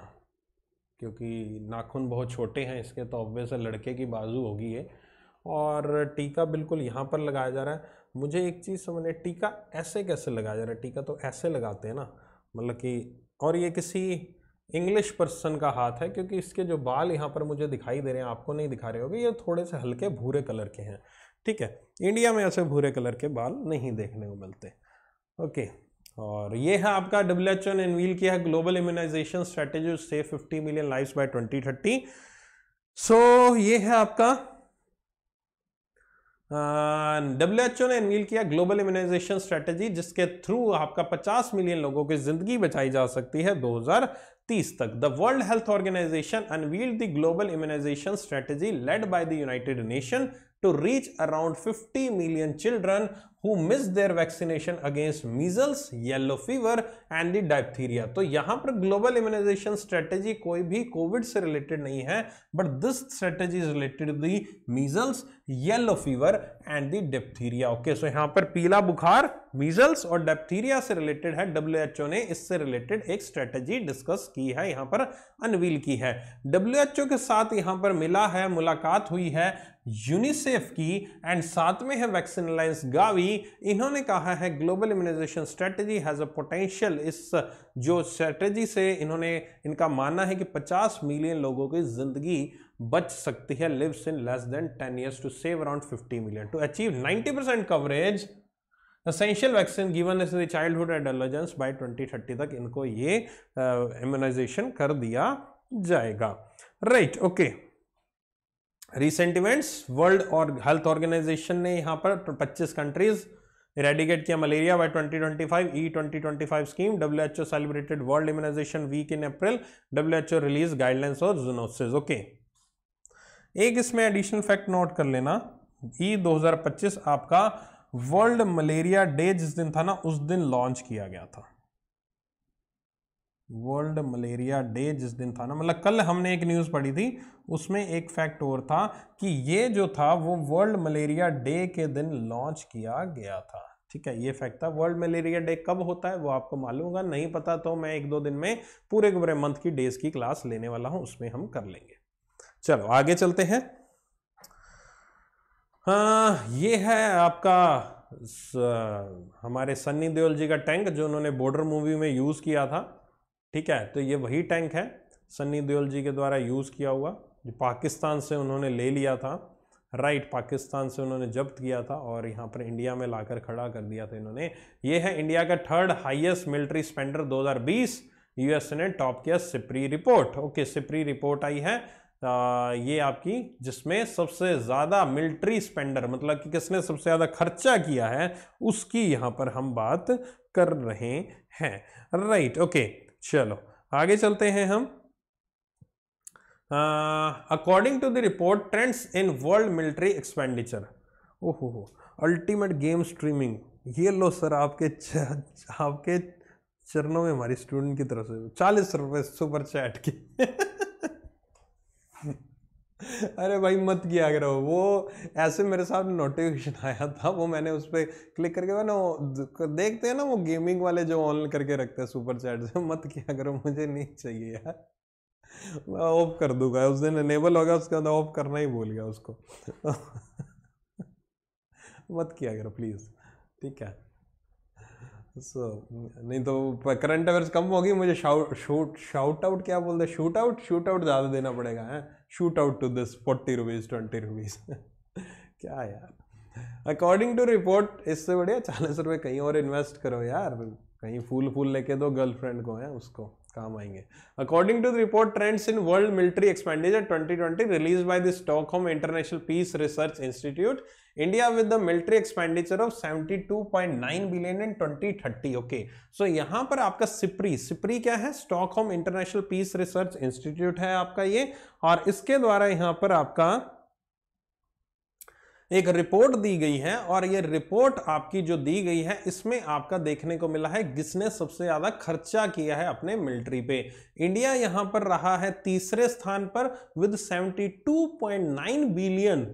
क्योंकि नाखून बहुत छोटे हैं इसके तो ऑब्वियस है लड़के की बाजू होगी ये और टीका बिल्कुल यहाँ पर लगाया जा रहा है मुझे एक चीज़ समझ टीका ऐसे कैसे लगाया जा रहा है टीका तो ऐसे लगाते हैं ना मतलब कि और ये किसी इंग्लिश पर्सन का हाथ है क्योंकि इसके जो बाल यहाँ पर मुझे दिखाई दे रहे हैं आपको नहीं दिखा रहे होगे ये थोड़े से हल्के भूरे कलर के हैं ठीक है इंडिया में ऐसे भूरे कलर के बाल नहीं देखने को मिलते ओके और ये है आपका डब्ल्यू एच ने इनवील किया है ग्लोबल इम्यूनाइजेशन स्ट्रेटेजी से fifty million life by thirty so ये है आपका डब्ल्यू एच ओ ने इनवील किया ग्लोबल इम्यूनाइजेशन स्ट्रेटेजी जिसके थ्रू आपका पचास मिलियन लोगों की जिंदगी बचाई जा सकती है दो हजार तीस तक the World Health Organization unveil the global immunisation strategy led by the United Nation to reach around 50 million children who miss their vaccination against measles yellow fever and the diphtheria तो यहां पर ग्लोबल इम्यूनाइजेशन स्ट्रेटेजी कोई भी कोविड से रिलेटेड नहीं है but this strategy is related the measles yellow fever and the diphtheria okay so यहां पर पीला बुखार मीजल्स और डेप्थीरिया से रिलेटेड है डब्ल्यू ने इससे रिलेटेड एक स्ट्रेटजी डिस्कस की है यहां पर अनवील की है डब्ल्यू के साथ यहां पर मिला है मुलाकात हुई है यूनिसेफ की एंड साथ में है वैक्सीन अलायंस गावी इन्होंने कहा है global immunisation strategy has a potential इस जो स्ट्रेटजी से इन्होंने इनका मानना है कि 50 मिलियन लोगों की जिंदगी बच सकती है lives in less than ten years to save around fifty million to achieve ninety percent coverage essential vaccine given is the childhood adolescence by twenty thirty तक इनको ये इम्यूनाइजेशन कर दिया जाएगा right okay recent events World और हेल्थ ऑर्गेनाइजेशन ने यहाँ पर 25 कंट्रीज इरेडिकेट किया malaria by 2025 E five scheme WHO celebrated World Immunisation Week in April WHO release guidelines और जुनोसिस ओके okay. एक इसमें एडिशनल फैक्ट नोट कर लेना ई 2025 आपका वर्ल्ड मलेरिया डे जिस दिन था ना उस दिन लॉन्च किया गया था वर्ल्ड मलेरिया डे जिस दिन था ना मतलब कल हमने एक न्यूज़ पढ़ी थी उसमें एक फैक्ट और था कि ये जो था वो वर्ल्ड मलेरिया डे के दिन लॉन्च किया गया था ठीक है ये फैक्ट था वर्ल्ड मलेरिया डे कब होता है वो आपको मालूम होगा नहीं पता तो मैं एक दो दिन में पूरे पूरे मंथ की डेज की क्लास लेने वाला हूं उसमें हम कर लेंगे चलो आगे चलते हैं हाँ ये है आपका हमारे सन्नी देओल जी का टैंक जो उन्होंने बॉर्डर मूवी में यूज़ किया था ठीक है तो ये वही टैंक है सन्नी देओल जी के द्वारा यूज़ किया हुआ जो पाकिस्तान से उन्होंने ले लिया था राइट पाकिस्तान से उन्होंने जब्त किया था और यहाँ पर इंडिया में लाकर खड़ा कर दिया था इन्होंने ये है इंडिया का third highest military spender 2020 US ने टॉप किया SIPRI report okay SIPRI report आई है ये आपकी जिसमें सबसे ज़्यादा मिलिट्री स्पेंडर मतलब कि किसने सबसे ज़्यादा खर्चा किया है उसकी यहाँ पर हम बात कर रहे हैं राइट ओके चलो आगे चलते हैं हम according to the report trends in world military expenditure ओहो हो अल्टीमेट गेम स्ट्रीमिंग ये लो सर आपके च, आपके चरणों में हमारी स्टूडेंट की तरफ से चालीस रुपये सुपर चैट की अरे भाई मत किया करो वो ऐसे मेरे साथ नोटिफिकेशन आया था वो मैंने उस पर क्लिक करके वो ना देखते हैं ना वो गेमिंग वाले जो ऑन करके रखते हैं सुपर चैट से मत किया करो मुझे नहीं चाहिए यार मैं ऑफ कर दूंगा उस दिन इनेबल गया उसके बाद ऑफ करना ही भूल गया उसको मत किया करो प्लीज़ ठीक है सो so, नहीं तो करंट अफेयर्स कम होगी मुझे शाउट शूट शाउट आउट क्या बोलते शूट आउट शूट आउट ज़्यादा देना पड़ेगा है shoot out to this 40 rupees twenty rupees क्या यार अकॉर्डिंग टू रिपोर्ट इससे बढ़िया चालीस रुपये कहीं और इन्वेस्ट करो यार कहीं फूल फूल लेके दो गर्लफ्रेंड को है उसको काम आएंगे according to the report trends in world military expenditure 2020 release by the Stockholm International Peace Research Institute India with the military expenditure of 72.9 billion in 2030 okay so यहां पर आपका सिप्री सिप्री क्या है Stockholm International Peace Research Institute है आपका ये और इसके द्वारा यहां पर आपका एक रिपोर्ट दी गई है और ये रिपोर्ट आपकी जो दी गई है इसमें आपका देखने को मिला है किसने सबसे ज़्यादा खर्चा किया है अपने मिलिट्री पे इंडिया यहां पर रहा है तीसरे स्थान पर विद 72.9 बिलियन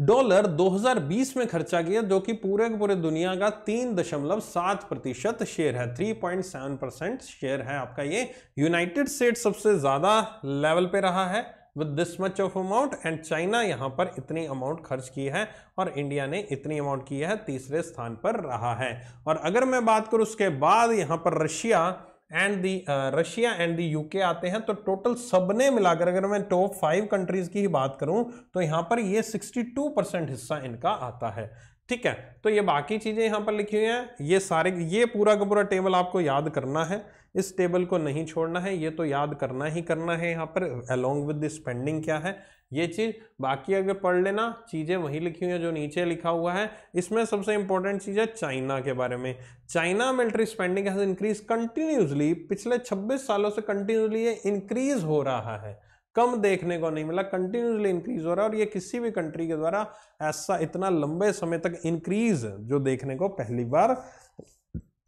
डॉलर 2020 में खर्चा किया जो कि पूरे के पूरे दुनिया का तीन दशमलव सात प्रतिशत शेयर है 3.7 परसेंट शेयर है आपका ये यूनाइटेड स्टेट सबसे ज़्यादा लेवल पे रहा है with this much of amount and China यहां पर इतनी अमाउंट खर्च की है और इंडिया ने इतनी अमाउंट की है तीसरे स्थान पर रहा है और अगर मैं बात करूं उसके बाद यहां पर Russia and the Russia and the UK आते हैं तो टोटल सबने मिलाकर अगर मैं टॉप फाइव कंट्रीज की ही बात करूं तो यहां पर ये 62 परसेंट हिस्सा इनका आता है ठीक है तो ये बाकी चीज़ें यहाँ पर लिखी हुई हैं ये सारे ये पूरा का पूरा टेबल आपको याद करना है इस टेबल को नहीं छोड़ना है ये तो याद करना ही करना है यहाँ पर अलोंग विद दिस पेंडिंग क्या है ये चीज़ बाकी अगर पढ़ लेना चीज़ें वहीं लिखी हुई हैं जो नीचे लिखा हुआ है इसमें सबसे इंपॉर्टेंट चीज़ है चाइना के बारे में China military spending has increase continuously पिछले 26 सालों से कंटिन्यूसली ये इंक्रीज हो रहा है कम देखने को नहीं मिला कंटिन्यूसली इंक्रीज हो रहा है और ये किसी भी कंट्री के द्वारा ऐसा इतना लंबे समय तक इंक्रीज जो देखने को पहली बार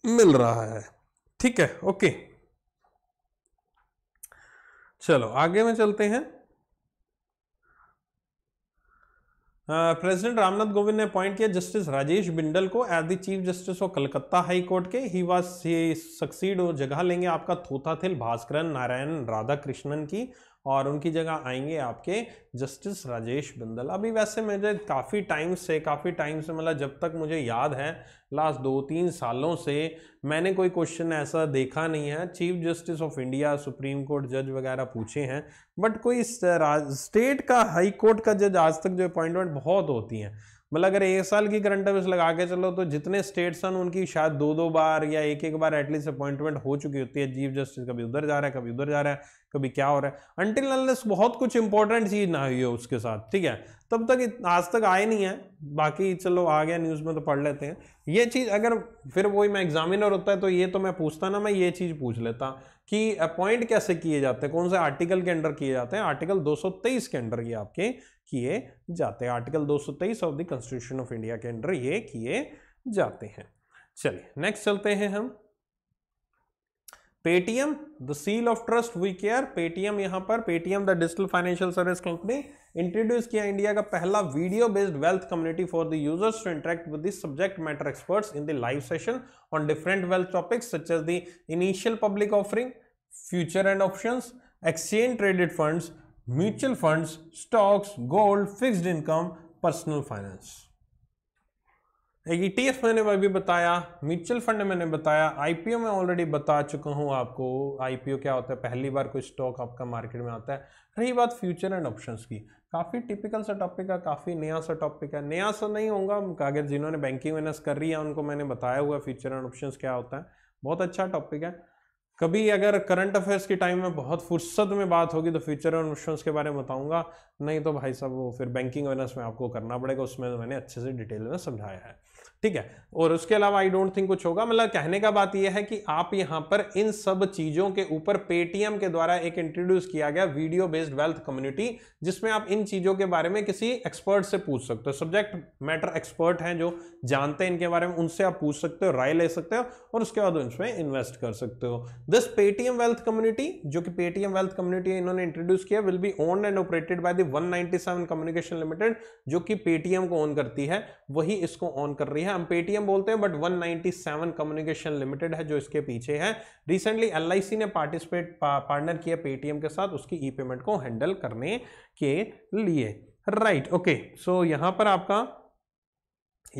मिल रहा है ठीक है ओके चलो आगे में चलते हैं हाँ, प्रेसिडेंट रामनाथ गोविंद ने अपॉइंट किया जस्टिस राजेश बिंडल को as the chief justice of Calcutta High Court के ही वाज सक्सीड जगह लेंगे आपका थोथाथिल भास्करन नारायण राधा कृष्णन की और उनकी जगह आएंगे आपके जस्टिस राजेश बिंदल अभी वैसे मुझे काफ़ी टाइम से काफ़ी टाइम से मतलब जब तक मुझे याद है लास्ट दो तीन सालों से मैंने कोई क्वेश्चन ऐसा देखा नहीं है chief justice of India supreme court जज वगैरह पूछे हैं बट कोई स्टेट का हाई कोर्ट का जज आज तक जो अपॉइंटमेंट बहुत होती हैं मतलब अगर एक साल की करंट अफेयर्स लगा के चलो तो जितने स्टेट्स हैं उनकी शायद दो दो बार या एक एक बार एटलीस्ट अपॉइंटमेंट हो चुकी होती है चीफ जस्टिस कभी उधर जा रहा है कभी उधर जा रहा है कभी क्या हो रहा है अंटिल अनलेस बहुत कुछ इंपॉर्टेंट चीज़ ना हुई हो उसके साथ ठीक है तब तक आज तक आए नहीं है बाकी चलो आ गया न्यूज़ में तो पढ़ लेते हैं ये चीज़ अगर फिर वही मैं एग्जामिनर होता है तो ये तो मैं पूछता ना मैं ये चीज़ पूछ लेता कि अपॉइंट कैसे किए जाते हैं कौन से आर्टिकल के अंडर किए जाते हैं आर्टिकल 223 के अंडर ये आपके किए जाते हैं article 223 of the constitution of India के अंडर ये किए जाते हैं चलिए नेक्स्ट चलते हैं हम Paytm the seal of trust we care Paytm यहां पर Paytm the digital financial service company introduce किया इंडिया का पहला video based wealth community for the users to interact with the subject matter experts in the live session on different wealth topics such as the initial public offering future and option exchange traded funds mutual funds stocks gold fixed income personal finance एक ईटीएफ e मैंने अभी बताया म्यूचुअल फंड मैंने बताया आईपीओ में ऑलरेडी बता चुका हूं आपको आईपीओ क्या होता है पहली बार कोई स्टॉक आपका मार्केट में आता है रही बात फ्यूचर एंड ऑप्शंस की काफ़ी टिपिकल सा टॉपिक है काफ़ी नया सा टॉपिक है नया सा नहीं होगा अगर जिन्होंने बैंकिंग मैनेस कर रही है उनको मैंने बताया हुआ फ्यूचर एंड ऑप्शन क्या होता है बहुत अच्छा टॉपिक है कभी अगर करंट अफेयर्स के टाइम में बहुत फुर्सत में बात होगी तो फ्यूचर और इंश्योरेंस के बारे में बताऊंगा नहीं तो भाई साहब वो फिर बैंकिंग अवेयरनेस में आपको करना पड़ेगा उसमें मैंने अच्छे से डिटेल में समझाया है ठीक है और उसके अलावा आई डोंट थिंक कुछ होगा मतलब कहने का बात यह है कि आप यहां पर इन सब चीज़ों के ऊपर पेटीएम के द्वारा एक इंट्रोड्यूस किया गया वीडियो बेस्ड वेल्थ कम्युनिटी जिसमें आप इन चीज़ों के बारे में किसी एक्सपर्ट से पूछ सकते हो सब्जेक्ट मैटर एक्सपर्ट हैं जो जानते हैं इनके बारे में उनसे आप पूछ सकते हो राय ले सकते हो और उसके बाद उसमें इन्वेस्ट कर सकते हो दिस पेटीएम वेल्थ कम्युनिटी जो कि पेटीएम वेल्थ कम्युनिटी इन्होंने इंट्रोड्यूस किया will be own and operated by the 197 communication limited जो कि पेटीएम को ऑन करती है वही इसको ऑन कर रही है है हम पेटीएम बोलते हैं बट 197 कम्युनिकेशन लिमिटेड है जो इसके पीछे है रिसेंटली एल ने पार्टिसिपेट पार्टनर किया पेटीएम के साथ उसकी ई पेमेंट को हैंडल करने के लिए राइट ओके सो यहाँ पर आपका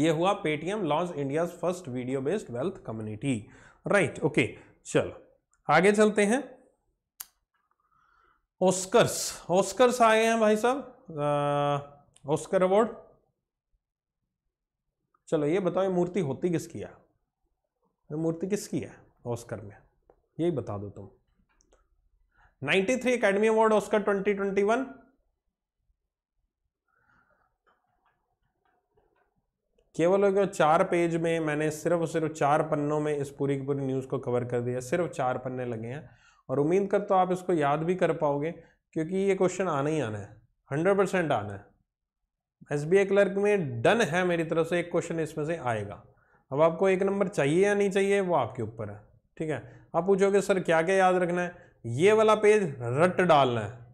ये हुआ Paytm launch India first video based wealth community right okay चलो आगे चलते हैं ऑस्कर्स ऑस्कर्स आए हैं भाई साहब ऑस्कर अवार्ड चलो ये बताओ ये मूर्ति होती किसकी है ये मूर्ति किसकी है ऑस्कर में यही बता दो तुम 93 थ्री अकेडमी अवार्ड ऑस्कर 2021 केवल गया चार पेज में मैंने सिर्फ और सिर्फ चार पन्नों में इस पूरी की पूरी न्यूज़ को कवर कर दिया सिर्फ चार पन्ने लगे हैं और उम्मीद कर तो आप इसको याद भी कर पाओगे क्योंकि ये क्वेश्चन आना ही आना है हंड्रेड परसेंट आना है एस बी क्लर्क में डन है मेरी तरफ से एक क्वेश्चन इसमें से आएगा अब आपको एक नंबर चाहिए या नहीं चाहिए वो आपके ऊपर है ठीक है आप पूछोगे सर क्या क्या याद रखना है ये वाला पेज रट डालना है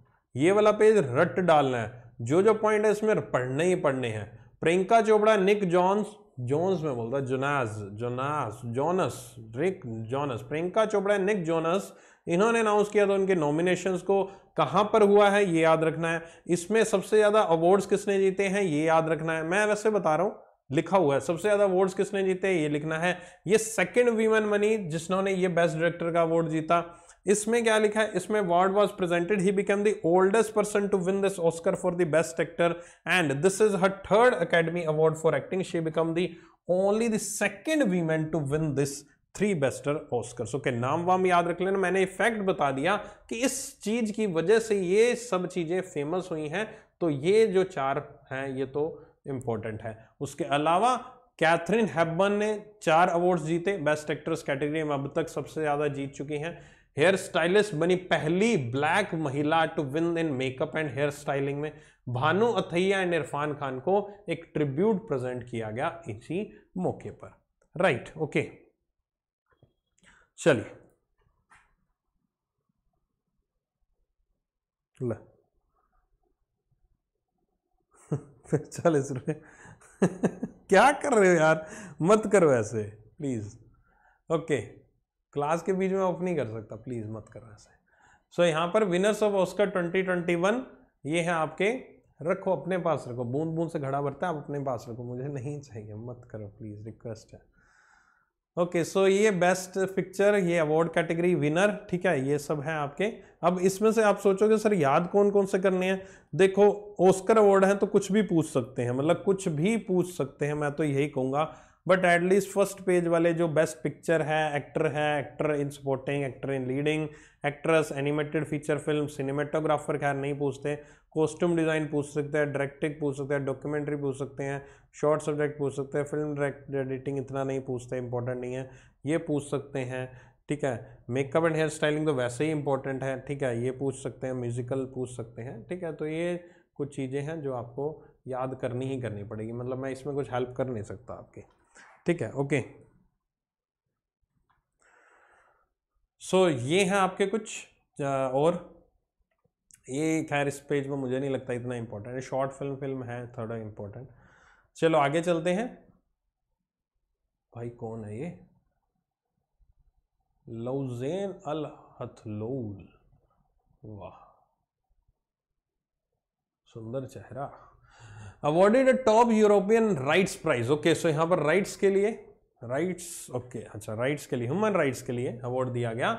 ये वाला पेज रट डालना है जो जो पॉइंट है इसमें पढ़ने ही पढ़ने हैं Priyanka Chopra Nick Johns Jones में बोलता Jonas Jonas Jonas Rick Jonas Priyanka Chopra Nick Jonas announce अनाउंस किया था उनके नॉमिनेशंस को कहां पर हुआ है ये याद रखना है इसमें सबसे ज़्यादा अवार्ड्स किसने जीते हैं ये याद रखना है मैं वैसे बता रहा हूं लिखा हुआ है सबसे ज्यादा अवार्ड्स किसने जीते हैं ये लिखना है ये सेकंड वीमन मनी जिसने ये बेस्ट डायरेक्टर का अवार्ड जीता इसमें क्या लिखा है इसमें award was presented he become the oldest person to win this Oscar for the best actor and this is her third Academy Award for acting she become the only the second women to win this three best so के नाम वाम याद रख लेना मैंने फैक्ट बता दिया कि इस चीज की वजह से ये सब चीजें फेमस हुई हैं तो ये जो चार हैं ये तो इंपॉर्टेंट है उसके अलावा कैथरीन हेबन ने चार अवार्ड्स जीते बेस्ट एक्ट्रेस कैटेगरी में अब तक सबसे ज़्यादा जीत चुकी हैं हेयर स्टाइलिस्ट बनी पहली ब्लैक महिला to win in makeup and hair styling में भानु अथैया एंड इरफान खान को एक ट्रिब्यूट प्रेजेंट किया गया इसी मौके पर राइट right, ओके okay. चलिए चालीस रुपये क्या कर रहे हो यार मत करो ऐसे प्लीज ओके okay. क्लास के बीच में ऑफ नहीं कर सकता प्लीज़ मत करो ऐसे सो so, यहाँ पर विनर्स ऑफ ऑस्कर 2021 ये है आपके रखो अपने पास रखो बूंद बूंद से घड़ा भरता है आप अपने पास रखो मुझे नहीं चाहिए मत करो प्लीज़ रिक्वेस्ट है ओके okay, सो so ये बेस्ट पिक्चर ये अवार्ड कैटेगरी विनर ठीक है ये सब है आपके अब इसमें से आप सोचोगे सर याद कौन कौन से करने हैं देखो ओस्कर अवार्ड है तो कुछ भी पूछ सकते हैं मतलब कुछ भी पूछ सकते हैं मैं तो यही कहूँगा बट एटलीस्ट फर्स्ट पेज वाले जो बेस्ट पिक्चर है एक्टर है actor in supporting actor in leading actress animated feature film cinematographer खैर नहीं पूछते कॉस्ट्यूम डिज़ाइन पूछ सकते हैं डायरेक्टिंग पूछ सकते हैं डॉक्यूमेंट्री पूछ सकते हैं शॉर्ट सब्जेक्ट पूछ सकते हैं फिल्म डायरेक्ट एडिटिंग इतना नहीं पूछते इंपॉर्टेंट नहीं है ये पूछ सकते हैं ठीक है मेकअप एंड हेयर स्टाइलिंग तो वैसे ही इंपॉर्टेंट है ठीक है ये पूछ सकते हैं म्यूजिकल पूछ सकते हैं ठीक है तो ये कुछ चीज़ें हैं जो आपको याद करनी ही करनी पड़ेगी मतलब मैं इसमें कुछ हेल्प कर नहीं सकता आपकी ठीक है ओके सो so, ये हैं आपके कुछ और ये खैर इस पेज में मुझे नहीं लगता इतना इंपॉर्टेंट शॉर्ट फिल्म फिल्म है थोड़ा इंपॉर्टेंट चलो आगे चलते हैं भाई कौन है ये लौजेन अल हथलोल वाह सुंदर चेहरा awarded a top European rights prize okay so यहाँ पर राइट्स के लिए राइट्स ओके okay, अच्छा राइट्स के लिए ह्यूमन राइट्स के लिए अवार्ड दिया गया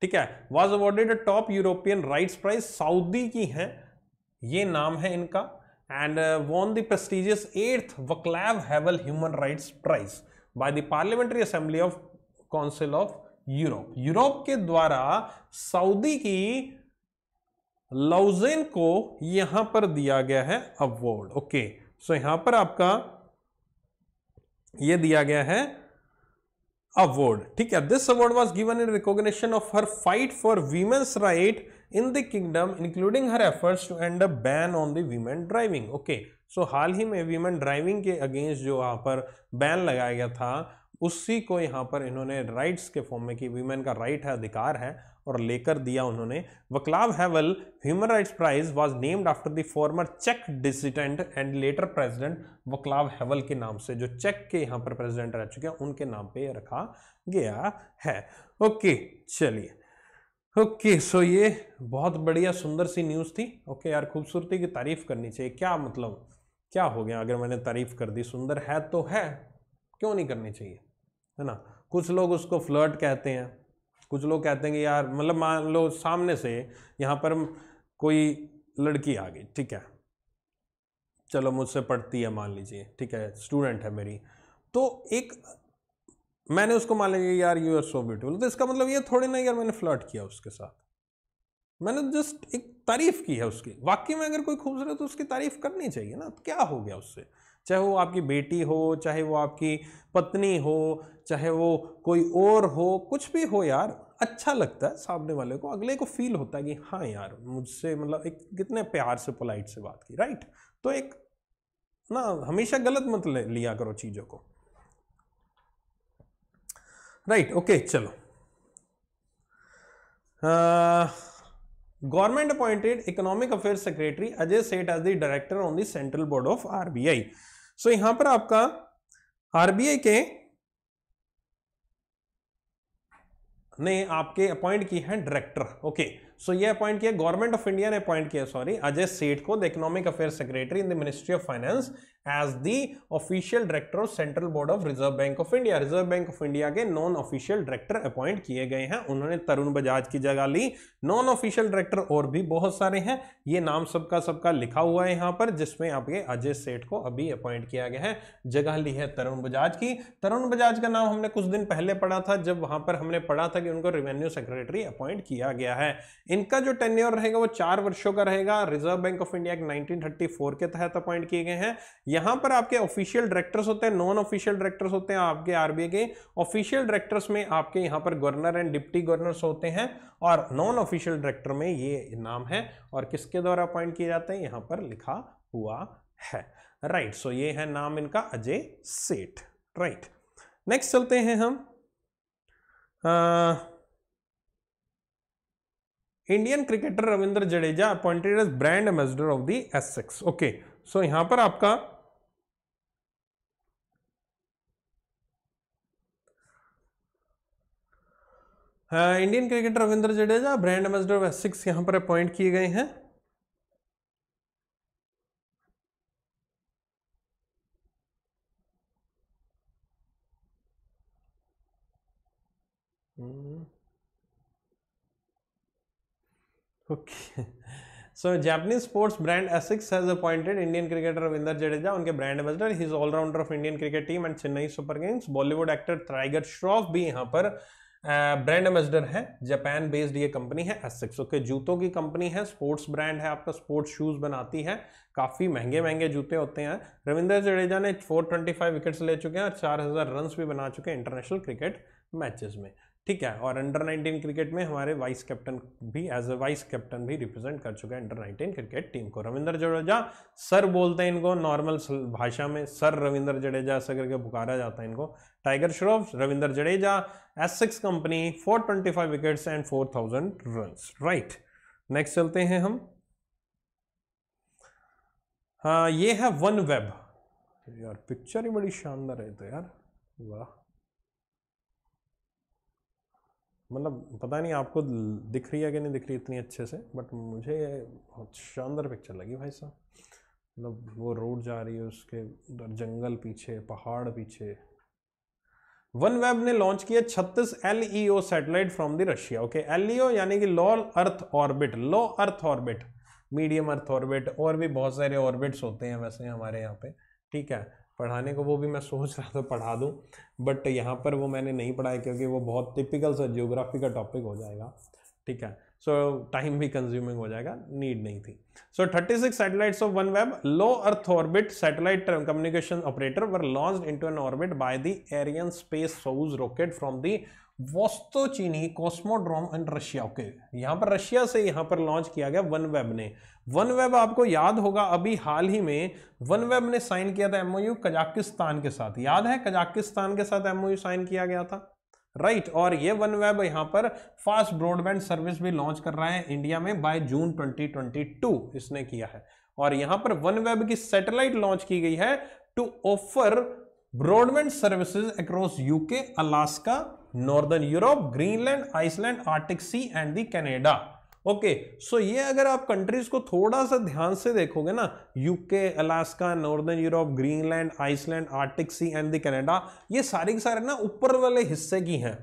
ठीक है was awarded a top European rights prize Saudi की है ये नाम है इनका and won the prestigious eighth Vaclav Havel human rights prize by the Parliamentary Assembly of Council of Europe Europe के द्वारा सऊदी की लाउजेन को यहां पर दिया गया है अवार्ड ओके सो यहां पर आपका यह दिया गया है अवार्ड ठीक है this award was given in recognition of her fight for women's right in the kingdom including her efforts to end a ban on women driving okay so हाल ही में वीमेन ड्राइविंग के अगेंस्ट जो वहां पर बैन लगाया गया था उसी को यहाँ पर इन्होंने राइट्स के फॉर्म में कि वीमेन का राइट है अधिकार है और लेकर दिया उन्होंने Vaclav Havel human rights prize was named after the former चेक dissident and later president Vaclav Havel के नाम से जो चेक के यहाँ पर प्रेसिडेंट रह चुके हैं उनके नाम पे रखा गया है ओके चलिए ओके सो ये बहुत बढ़िया सुंदर सी न्यूज़ थी ओके यार खूबसूरती की तारीफ करनी चाहिए क्या मतलब क्या हो गया अगर मैंने तारीफ कर दी सुंदर है तो है क्यों नहीं करनी चाहिए है ना कुछ लोग उसको फ्लर्ट कहते हैं कुछ लोग कहते हैं कि यार मतलब मान लो सामने से यहाँ पर कोई लड़की आ गई ठीक है चलो मुझसे पढ़ती है मान लीजिए ठीक है स्टूडेंट है मेरी तो एक मैंने उसको मान लिया यार यू आर सो ब्यूटीफुल तो इसका मतलब ये थोड़ी ना यार मैंने फ्लर्ट किया उसके साथ मैंने जस्ट एक तारीफ़ की है उसकी वाकई में अगर कोई खूबसूरत तो उसकी तारीफ़ करनी चाहिए ना तो क्या हो गया उससे चाहे वो आपकी बेटी हो चाहे वो आपकी पत्नी हो चाहे वो कोई और हो कुछ भी हो यार अच्छा लगता है सामने वाले को अगले को फील होता है कि हाँ यार मुझसे मतलब एक कितने प्यार से पोलाइट से बात की राइट तो एक ना हमेशा गलत मत लिया करो चीज़ों को राइट ओके चलो government appointed economic affair secretary Ajay Seth as the director on the central board of RBI so यहां पर आपका आरबीआई के ने आपके अपॉइंट की हैं डायरेक्टर ओके सो ये अपॉइंट किया गवर्नमेंट ऑफ इंडिया ने अपॉइंट किया सॉरी अजय सेठ को the economic affair secretary in the ministry of finance as the official director of central board of reserve bank of India reserve bank of India के नॉन ऑफिशियल डायरेक्टर अपॉइंट किए गए हैं उन्होंने तरुण बजाज की जगह ली नॉन ऑफिशियल डायरेक्टर और भी बहुत सारे हैं ये नाम सबका सबका लिखा हुआ है यहाँ पर जिसमें आपके अजय सेठ को अभी अपॉइंट किया गया है जगह ली है तरुण बजाज की तरुण बजाज का नाम हमने कुछ दिन पहले पढ़ा था जब वहां पर हमने पढ़ा था कि उनको रेवेन्यू सेक्रेटरी अपॉइंट किया गया है इनका जो टेन्योर रहेगा वो चार वर्षों का रहेगा reserve bank of India act 1934 के तहत अपॉइंट किए गए हैं यहां पर आपके ऑफिशियल डायरेक्टर्स होते हैं नॉन ऑफिशियल डायरेक्टर्स होते हैं आपके आरबीआई के ऑफिशियल डायरेक्टर्स में आपके यहां पर गवर्नर एंड डिप्टी गवर्नर्स होते हैं और नॉन ऑफिशियल डायरेक्टर में ये नाम है और किसके द्वारा अपॉइंट किए जाते हैं यहां पर लिखा हुआ है राइट right, सो so ये है नाम इनका अजय सेठ राइट नेक्स्ट चलते हैं हम आ, Indian cricketer Ravindra Jadeja appointed as brand ambassador of the एस सिक्स ओके सो यहां पर आपका Indian cricketer Ravindra Jadeja brand ambassador एस सिक्स यहां पर अपॉइंट किए गए हैं okay so Japanese sports brand एसिक्स has appointed Indian cricketer Ravinder Jadeja उनके brand ambassador he allrounder of Indian cricket team and Chennai super kings Bollywood actor Tiger Shroff भी यहाँ पर ब्रांड एम्बेसडर है जापान बेस्ड ये कंपनी है एसिक्स ओके जूतों की कंपनी है स्पोर्ट्स ब्रांड है आपका स्पोर्ट्स शूज बनाती है काफ़ी महंगे महंगे जूते होते हैं रविंदर जडेजा ने फोर ट्वेंटी फाइव विकेट्स ले चुके हैं और चार हजार रन्स भी बना चुके हैं इंटरनेशनल क्रिकेट मैचेस में ठीक है और अंडर 19 क्रिकेट में हमारे वाइस कैप्टन भी एज ए वाइस कैप्टन भी रिप्रेजेंट कर चुके हैं अंडर 19 क्रिकेट टीम को रविंद्र जडेजा सर बोलते हैं इनको नॉर्मल भाषा में सर रविंद्र जडेजा ऐसा करके पुकारा जाता है इनको टाइगर श्रॉफ रविंद्र जडेजा एस सिक्स company four twenty five wickets and four thousand run right next चलते हैं हम हाँ ये है वन वेब यार पिक्चर ही बड़ी शानदार है तो यार वाह मतलब पता नहीं आपको दिख रही है कि नहीं दिख रही इतनी अच्छे से बट मुझे शानदार पिक्चर लगी भाई साहब मतलब वो रोड जा रही है उसके उधर जंगल पीछे पहाड़ पीछे वन वेब ने लॉन्च किया छत्तीस L E O satellite from the Russia okay L E O यानी कि low earth orbit low earth orbit medium earth orbit और भी बहुत सारे ऑर्बिट्स होते हैं वैसे हमारे यहाँ पे ठीक है पढ़ाने को वो भी मैं सोच रहा था पढ़ा दूँ बट यहाँ पर वो मैंने नहीं पढ़ाया क्योंकि वो बहुत टिपिकल सा जियोग्राफी का टॉपिक हो जाएगा ठीक है सो टाइम भी कंज्यूमिंग हो जाएगा नीड नहीं थी so thirty six satellites of OneWeb low earth orbit satellite communication operator were launch into an orbit by the Ariane space Soyuz rocket from the Vostochny cosmodrome and Russia okay यहाँ पर रशिया से यहाँ पर लॉन्च किया गया वन वेब ने वन वेब आपको याद होगा अभी हाल ही में वन वेब ने साइन किया था एमओयू कजाकिस्तान के साथ याद है कजाकिस्तान के साथ एमओयू साइन किया गया था राइट right, और ये वन वेब यहां पर फास्ट ब्रॉडबैंड सर्विस भी लॉन्च कर रहा है इंडिया में बाय जून 2022 इसने किया है और यहां पर वन वेब की सैटेलाइट लॉन्च की गई है to offer broadband services across UK Alaska northern Europe Greenland Iceland Arctic sea and the Canada okay so ये अगर आप कंट्रीज को थोड़ा सा ध्यान से देखोगे ना UK Alaska northern Europe Greenland Iceland Arctic sea and the Canada ये सारे के सारे ना ऊपर वाले हिस्से की हैं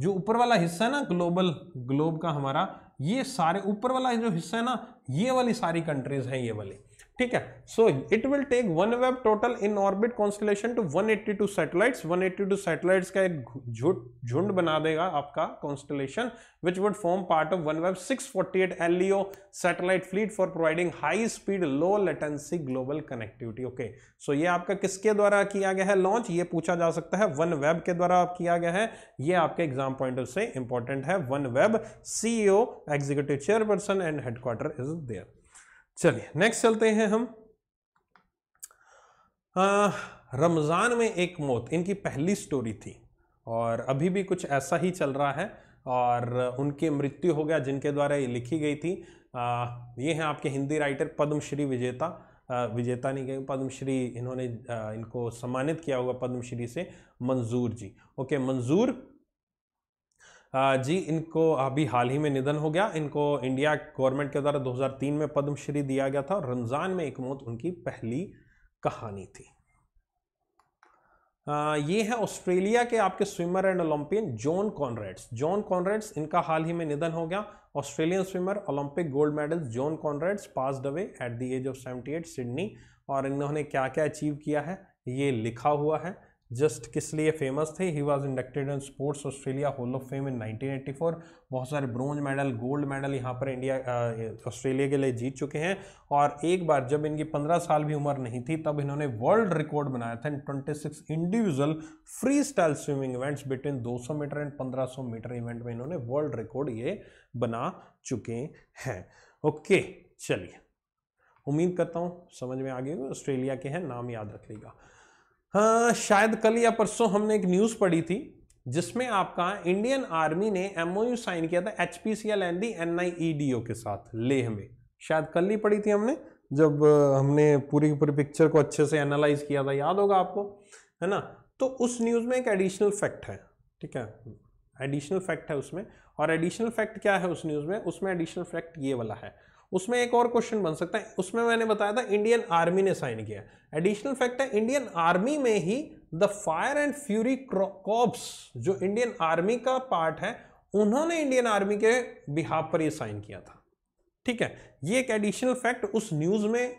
जो ऊपर वाला हिस्सा है ना ग्लोबल ग्लोब का हमारा ये सारे ऊपर वाला जो हिस्सा है ना ये वाली सारी कंट्रीज हैं ये वाली ठीक है so it will take OneWeb total in orbit constellation to 182 satellites 182 satellites का एक झुंड बना देगा आपका constellation which would form part of OneWeb 648 LEO satellite fleet for providing high speed low latency global connectivity okay so ये आपका किसके द्वारा किया गया है लॉन्च ये पूछा जा सकता है वन वेब के द्वारा किया गया है ये आपके एग्जाम पॉइंट से इंपॉर्टेंट है OneWeb CEO executive chairperson and headquarter is there चलिए नेक्स्ट चलते हैं हम रमज़ान में एक मौत इनकी पहली स्टोरी थी और अभी भी कुछ ऐसा ही चल रहा है और उनकी मृत्यु हो गया जिनके द्वारा ये लिखी गई थी आ, ये हैं आपके हिंदी राइटर पद्मश्री विजेता विजेता नहीं कहेंगे पद्मश्री इन्होंने इनको सम्मानित किया हुआ पद्मश्री से मंजूर जी ओके मंजूर जी इनको अभी हाल ही में निधन हो गया इनको इंडिया गवर्नमेंट के द्वारा 2003 में पद्मश्री दिया गया था और रमज़ान में एक मौत उनकी पहली कहानी थी आ, ये है ऑस्ट्रेलिया के आपके swimmer and Olympian John Konrads John Konrads इनका हाल ही में निधन हो गया Australian swimmer Olympic gold medal John Konrads pass away at the age of 78 Sydney और इन्होंने क्या क्या अचीव किया है ये लिखा हुआ है जस्ट किस लिए फेमस थे he was inducted in sports Australia hall of fame in 1984 बहुत सारे ब्रॉन्ज मेडल गोल्ड मेडल यहाँ पर इंडिया ऑस्ट्रेलिया के लिए जीत चुके हैं और एक बार जब इनकी 15 साल भी उम्र नहीं थी तब इन्होंने वर्ल्ड रिकॉर्ड बनाया था in 26 individual freestyle swimming events between 200 metre and 1500 metre event में इन्होंने वर्ल्ड रिकॉर्ड ये बना चुके हैं ओके चलिए उम्मीद करता हूँ समझ में आ गई ऑस्ट्रेलिया के हैं नाम याद रख लीजिएगा हाँ शायद कल या परसों हमने एक न्यूज़ पढ़ी थी जिसमें आपका इंडियन आर्मी ने एमओयू साइन किया था H P C L and the N I E D O के साथ लेह में शायद कल ही पढ़ी थी हमने जब हमने पूरी पूरी पिक्चर को अच्छे से एनालाइज किया था याद होगा आपको है ना तो उस न्यूज़ में एक एडिशनल फैक्ट है ठीक है एडिशनल फैक्ट है उसमें और एडिशनल फैक्ट क्या है उस न्यूज़ में उसमें एडिशनल फैक्ट ये वाला है उसमें एक और क्वेश्चन बन सकता है उसमें मैंने बताया था इंडियन आर्मी ने साइन किया एडिशनल फैक्ट है इंडियन आर्मी में ही the fire and fury corps जो इंडियन आर्मी का पार्ट है उन्होंने इंडियन आर्मी के बिहाफ पर यह साइन किया था ठीक है ये एक एडिशनल फैक्ट उस न्यूज में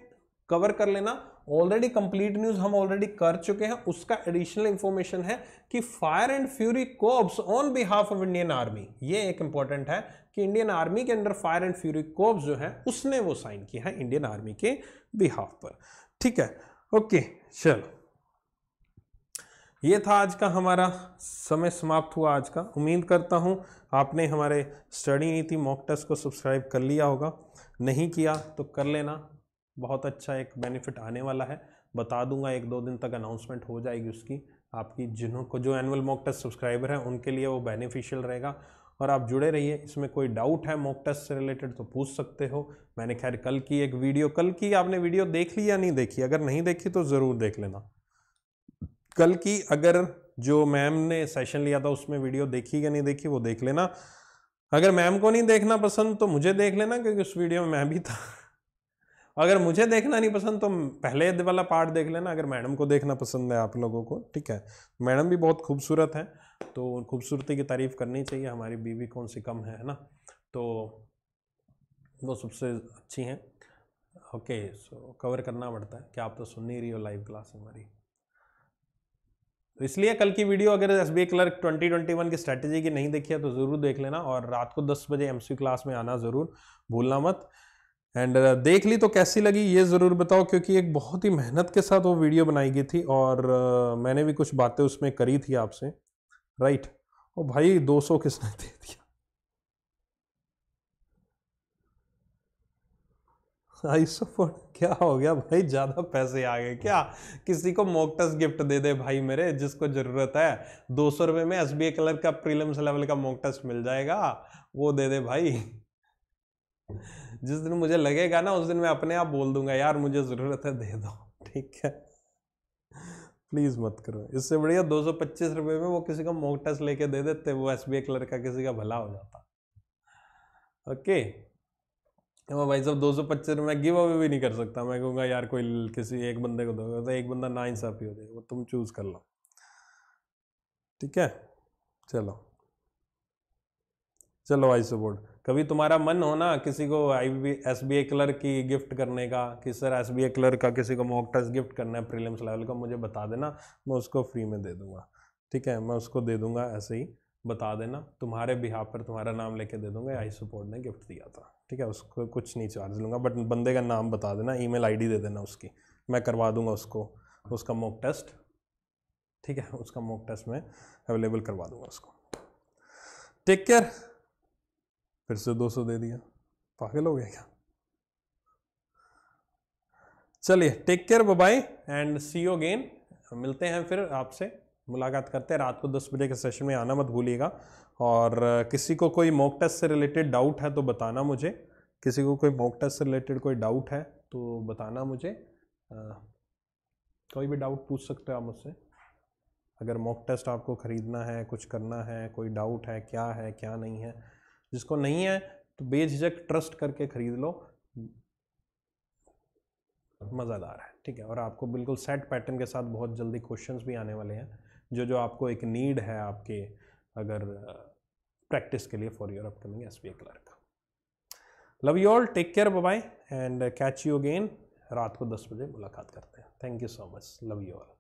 कवर कर लेना ऑलरेडी कंप्लीट न्यूज हम ऑलरेडी कर चुके हैं उसका एडिशनल इंफॉर्मेशन है कि fire and fury corps on behalf of Indian army ये एक इंपॉर्टेंट है कि इंडियन आर्मी के under fire and fury corps जो है उसने वो साइन किया है इंडियन आर्मी के बिहाफ पर ठीक है ओके चलो ये था आज का हमारा समय समाप्त हुआ आज का उम्मीद करता हूँ आपने हमारे स्टडी नीति मॉक टेस्ट को सब्सक्राइब कर लिया होगा नहीं किया तो कर लेना बहुत अच्छा एक बेनिफिट आने वाला है बता दूंगा एक दो दिन तक अनाउंसमेंट हो जाएगी उसकी आपकी जिन्हों को जो एनुअल मॉक टेस्ट सब्सक्राइबर हैं उनके लिए वो बेनिफिशियल रहेगा और आप जुड़े रहिए इसमें कोई डाउट है मॉक टेस्ट से रिलेटेड तो पूछ सकते हो मैंने खैर कल की एक वीडियो कल की आपने वीडियो देख ली या नहीं देखी अगर नहीं देखी तो ज़रूर देख लेना कल की अगर जो मैम ने सेशन लिया था उसमें वीडियो देखी या नहीं देखी वो देख लेना अगर मैम को नहीं देखना पसंद तो मुझे देख लेना क्योंकि उस वीडियो में मैं भी था अगर मुझे देखना नहीं पसंद तो पहले वाला पार्ट देख लेना अगर मैडम को देखना पसंद है आप लोगों को ठीक है मैडम भी बहुत खूबसूरत हैं तो खूबसूरती की तारीफ़ करनी चाहिए हमारी बीवी कौन सी कम है है ना तो वो सबसे अच्छी हैं ओके सो कवर करना पड़ता है कि आप तो सुन नहीं रही हो लाइव क्लास हमारी तो इसलिए कल की वीडियो अगर S B clerk twenty twenty one की स्ट्रैटेजी की नहीं देखी है तो ज़रूर देख लेना और रात को दस बजे एम सी क्लास में आना ज़रूर भूलना मत एंड uh, देख ली तो कैसी लगी ये ज़रूर बताओ क्योंकि एक बहुत ही मेहनत के साथ वो वीडियो बनाई गई थी और uh, मैंने भी कुछ बातें उसमें करी थी आपसे राइट ओ भाई 200 किसने दे दिया आई क्या हो गया भाई ज़्यादा पैसे आ गए क्या किसी को मोकटस गिफ्ट दे दे भाई मेरे जिसको ज़रूरत है दो सौ रुपये में एस बी ए कलर का प्रीलिम्स लेवल का मोकटस मिल जाएगा वो दे दे भाई जिस दिन मुझे लगेगा ना उस दिन मैं अपने आप बोल दूंगा यार मुझे ज़रूरत है दे दो ठीक है प्लीज़ मत करो इससे बढ़िया दो सौ पच्चीस रुपये में वो किसी का मोक टेस्ट लेके दे देते वो एस बी क्लर्क का किसी का भला हो जाता ओके तो भाई साहब दो सौ पच्चीस रुपये गिव अवे भी नहीं कर सकता मैं कहूँगा यार कोई किसी एक बंदे को दोगे तो एक बंदा ना इंसाफी हो जाएगा वो तुम चूज़ कर लो ठीक है चलो चलो आई सपोर्ट कभी तुम्हारा मन हो ना किसी को I B S B A clerk की गिफ्ट करने का कि sir S B A clerk का किसी को मॉक टेस्ट गिफ्ट करना है प्रीलिम्स लेवल का मुझे बता देना मैं उसको फ्री में दे दूंगा ठीक है मैं उसको दे दूंगा ऐसे ही बता देना तुम्हारे बिहाफ पर तुम्हारा नाम लेके दे दूंगा आई सपोर्ट ने गिफ्ट दिया था ठीक है उसको कुछ नहीं चार्ज लूँगा बट बंदे का नाम बता देना आई डी दे देना उसकी मैं करवा दूंगा उसको उसका मॉक टेस्ट ठीक है उसका मॉक टेस्ट मैं अवेलेबल करवा दूंगा उसको टेक केयर फिर से 200 दे दिया पागल हो गया क्या चलिए take care bye and see you again मिलते हैं फिर आपसे मुलाकात करते हैं रात को दस बजे के सेशन में आना मत भूलिएगा और किसी को कोई मॉक टेस्ट से रिलेटेड डाउट है तो बताना मुझे किसी को कोई मॉक टेस्ट से रिलेटेड कोई डाउट है तो बताना मुझे आ, कोई भी डाउट पूछ सकते हो आप मुझसे अगर मॉक टेस्ट आपको ख़रीदना है कुछ करना है कोई डाउट है क्या है क्या नहीं है जिसको नहीं है तो बेझिझक ट्रस्ट करके खरीद लो मज़ेदार है ठीक है और आपको बिल्कुल सेट पैटर्न के साथ बहुत जल्दी क्वेश्चंस भी आने वाले हैं जो जो आपको एक नीड है आपके अगर प्रैक्टिस के लिए for your upcoming S B clerk love you all take care bye and catch you again रात को दस बजे मुलाकात करते हैं thank you so much love you all